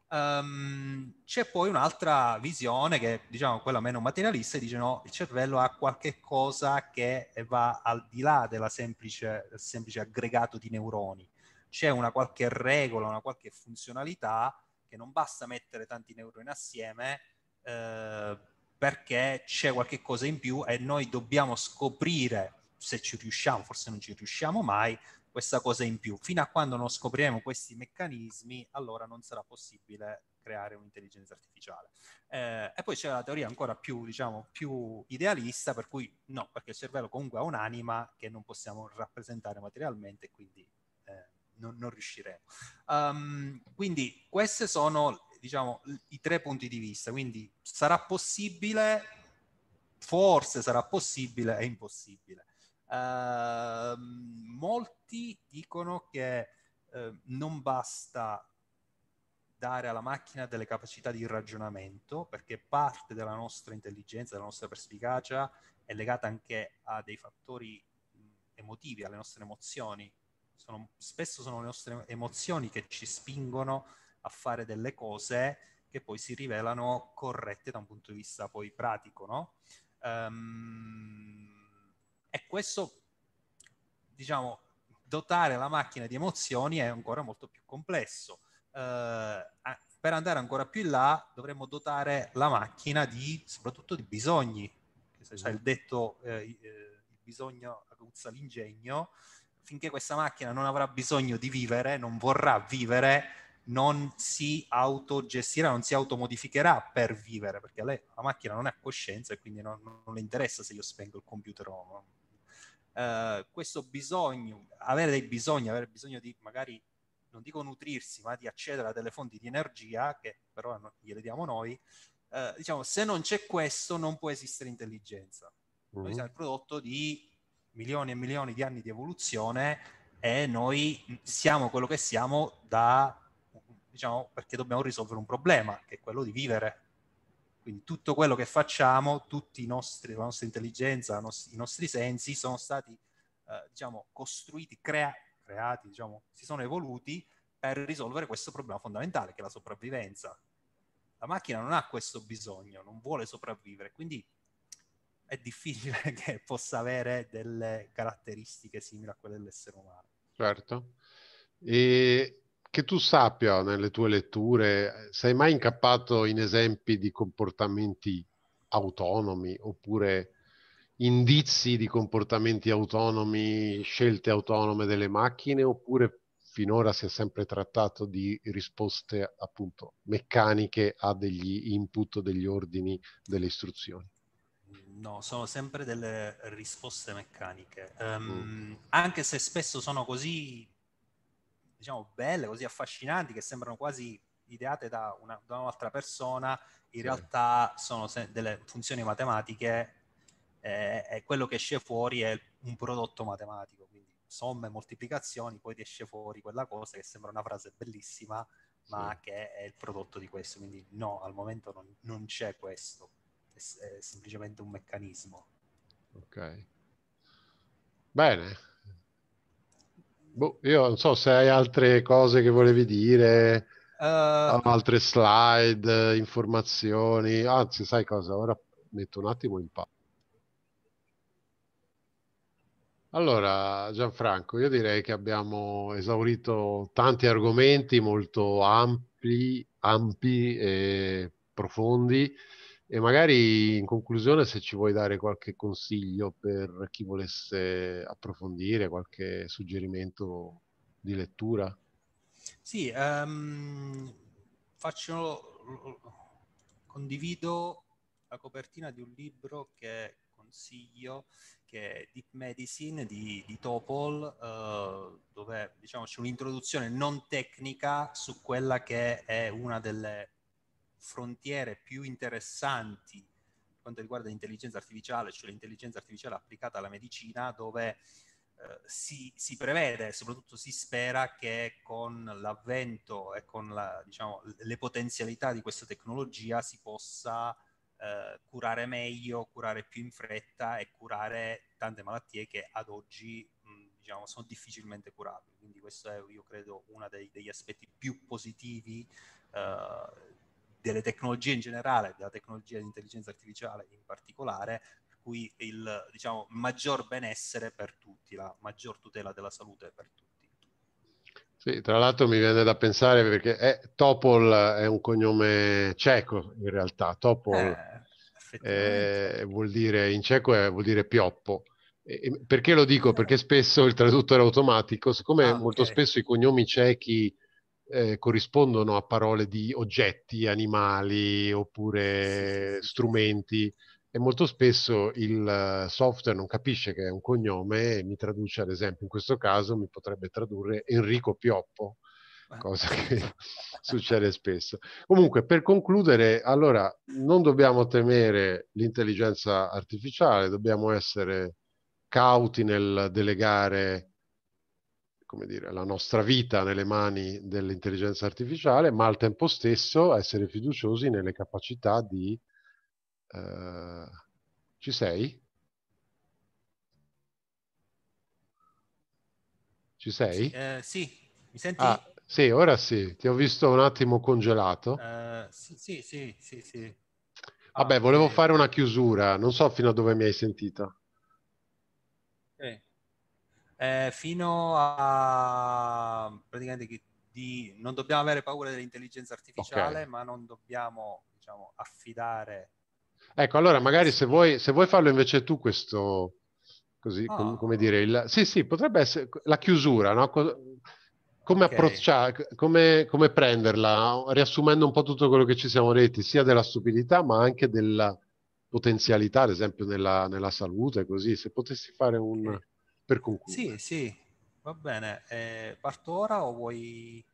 Um, c'è poi un'altra visione che è diciamo, quella meno materialista e dice no, il cervello ha qualche cosa che va al di là del semplice, semplice aggregato di neuroni. C'è una qualche regola, una qualche funzionalità che non basta mettere tanti neuroni assieme eh, perché c'è qualche cosa in più e noi dobbiamo scoprire se ci riusciamo, forse non ci riusciamo mai, questa cosa in più. Fino a quando non scopriremo questi meccanismi, allora non sarà possibile creare un'intelligenza artificiale. Eh, e poi c'è la teoria ancora più, diciamo, più idealista, per cui no, perché il cervello comunque ha un'anima che non possiamo rappresentare materialmente, quindi eh, non, non, riusciremo. Um, quindi questi sono, diciamo, i tre punti di vista. Quindi sarà possibile, forse sarà possibile, è impossibile. Ehm, molti dicono che eh, non basta dare alla macchina delle capacità di ragionamento, perché parte della nostra intelligenza, della nostra perspicacia è legata anche a dei fattori emotivi, alle nostre emozioni. Sono, spesso sono le nostre emozioni che ci spingono a fare delle cose che poi si rivelano corrette da un punto di vista poi pratico, no? Um, e questo, diciamo, dotare la macchina di emozioni è ancora molto più complesso. Eh, per andare ancora più in là dovremmo dotare la macchina di, soprattutto di bisogni, cioè il detto eh, eh, il bisogno aguzza l'ingegno, finché questa macchina non avrà bisogno di vivere, non vorrà vivere, non si autogestirà, non si automodificherà per vivere, perché lei, la macchina non ha coscienza e quindi non, non le interessa se io spengo il computer o no eh, questo bisogno, avere dei bisogni, avere bisogno di magari, non dico nutrirsi, ma di accedere a delle fonti di energia, che però gliele diamo noi, eh, diciamo, se non c'è questo non può esistere intelligenza. mm-hmm. siamo il prodotto di milioni e milioni di anni di evoluzione e noi siamo quello che siamo da, diciamo, perché dobbiamo risolvere un problema, che è quello di vivere quindi tutto quello che facciamo, tutti i nostri, la nostra intelligenza, i nostri sensi sono stati, eh, diciamo, costruiti, crea- creati, diciamo, si sono evoluti per risolvere questo problema fondamentale che è la sopravvivenza. La macchina non ha questo bisogno, non vuole sopravvivere, quindi è difficile che possa avere delle caratteristiche simili a quelle dell'essere umano. Certo. E che tu sappia nelle tue letture, sei mai incappato in esempi di comportamenti autonomi oppure indizi di comportamenti autonomi, scelte autonome delle macchine oppure finora si è sempre trattato di risposte appunto meccaniche a degli input, degli ordini, delle istruzioni? No, sono sempre delle risposte meccaniche, um, mm. Ehm, anche se spesso sono così diciamo, belle, così affascinanti, che sembrano quasi ideate da, una, da un'altra persona, in sì. realtà sono se- delle funzioni matematiche eh, e quello che esce fuori è un prodotto matematico, quindi somme, moltiplicazioni, poi ti esce fuori quella cosa che sembra una frase bellissima, ma sì. che è il prodotto di questo. Quindi no, al momento non, non c'è questo, è, è semplicemente un meccanismo. Ok. Bene, boh, io non so se hai altre cose che volevi dire, uh... altre slide, informazioni, anzi sai cosa, ora metto un attimo in pausa. Allora, Gianfranco, io direi che abbiamo esaurito tanti argomenti molto ampi, ampi e profondi. E magari in conclusione se ci vuoi dare qualche consiglio per chi volesse approfondire, qualche suggerimento di lettura. Sì, um, faccio, condivido la copertina di un libro che consiglio, che è Deep Medicine di, di Topol, uh, dove diciamo, c'è un'introduzione non tecnica su quella che è una delle frontiere più interessanti per quanto riguarda l'intelligenza artificiale, cioè l'intelligenza artificiale applicata alla medicina, dove eh, si, si, prevede e soprattutto si spera che con l'avvento e con la, diciamo, le potenzialità di questa tecnologia si possa eh, curare meglio, curare più in fretta e curare tante malattie che ad oggi Diciamo, sono difficilmente curabili. Quindi questo è, io credo, uno degli aspetti più positivi eh, delle tecnologie in generale, della tecnologia di intelligenza artificiale in particolare, per cui il diciamo, maggior benessere per tutti, la maggior tutela della salute per tutti. Sì, tra l'altro mi viene da pensare perché è, Topol è un cognome cieco in realtà, Topol eh, eh, vuol dire, in cieco è, vuol dire pioppo. E, perché lo dico? Esatto. Perché spesso il traduttore automatico, siccome ah, okay. molto spesso i cognomi ciechi eh, corrispondono a parole di oggetti, animali oppure strumenti e molto spesso il software non capisce che è un cognome e mi traduce ad esempio in questo caso mi potrebbe tradurre Enrico Pioppo eh. cosa che succede spesso. Comunque, per concludere, allora non dobbiamo temere l'intelligenza artificiale, dobbiamo essere cauti nel delegare come dire, la nostra vita nelle mani dell'intelligenza artificiale, ma al tempo stesso essere fiduciosi nelle capacità di... Eh, ci sei? Ci sei? Eh, sì, mi senti? Ah, sì, ora sì, ti ho visto un attimo congelato. Uh, sì, sì, sì, sì, sì. Vabbè, ah, volevo eh. fare una chiusura, non so fino a dove mi hai sentita eh, fino a praticamente che di, non dobbiamo avere paura dell'intelligenza artificiale, okay. ma non dobbiamo diciamo, affidare. Ecco, allora magari se vuoi, se vuoi farlo invece tu questo, così oh. com, ah. come dire, il, sì, sì, potrebbe essere la chiusura, no? come okay. approcciare, come, come prenderla, riassumendo un po' tutto quello che ci siamo detti, sia della stupidità ma anche della potenzialità, ad esempio nella, nella salute, così, se potessi fare un... Okay per concludere. Sì, sì, va bene. Eh, parto ora o vuoi...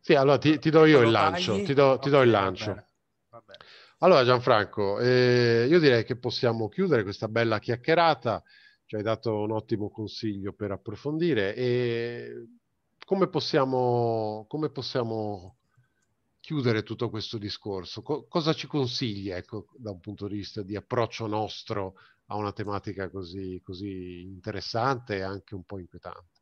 Sì, allora ti, ti do io il lancio, ti do, ti do, il lancio. Va bene, va bene. Allora Gianfranco, eh, io direi che possiamo chiudere questa bella chiacchierata, ci hai dato un ottimo consiglio per approfondire e come possiamo, come possiamo chiudere tutto questo discorso? Co- cosa ci consiglia ecco, da un punto di vista di approccio nostro a una tematica così, così interessante e anche un po' inquietante?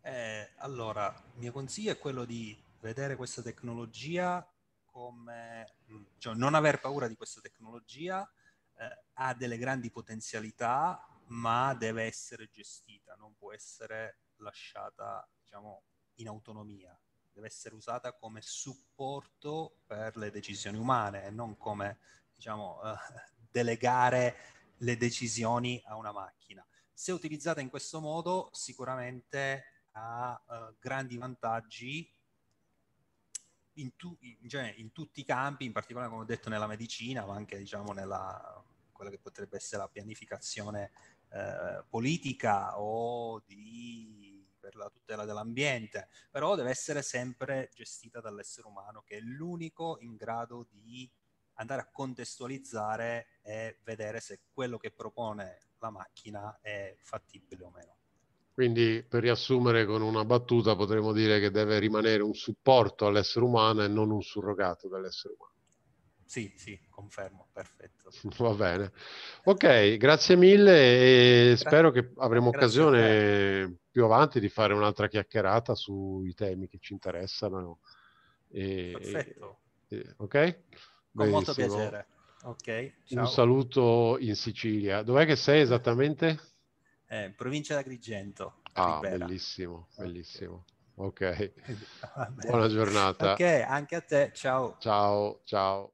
Eh, allora, il mio consiglio è quello di vedere questa tecnologia come, mm, cioè non aver paura di questa tecnologia, eh, ha delle grandi potenzialità, ma deve essere gestita, non può essere lasciata, diciamo, in autonomia, deve essere usata come supporto per le decisioni umane e non come, diciamo, eh, delegare le decisioni a una macchina. Se utilizzata in questo modo sicuramente ha eh, grandi vantaggi in, tu, in, genere, in, tutti i campi, in particolare come ho detto nella medicina, ma anche diciamo nella quella che potrebbe essere la pianificazione eh, politica o di, per la tutela dell'ambiente, però deve essere sempre gestita dall'essere umano che è l'unico in grado di andare a contestualizzare e vedere se quello che propone la macchina è fattibile o meno. Quindi, per riassumere con una battuta, potremmo dire che deve rimanere un supporto all'essere umano e non un surrogato dell'essere umano. Sì, sì, confermo, perfetto. Va bene. Ok, grazie mille e spero che avremo grazie occasione più avanti di fare un'altra chiacchierata sui temi che ci interessano. E, perfetto. E, ok? Con Benissimo. molto piacere. Okay, Un saluto in Sicilia. Dov'è che sei esattamente? Eh, provincia d'Agrigento. Ah, Ribera. bellissimo, bellissimo. Ok. Buona giornata. Ok, anche a te. Ciao. Ciao, ciao.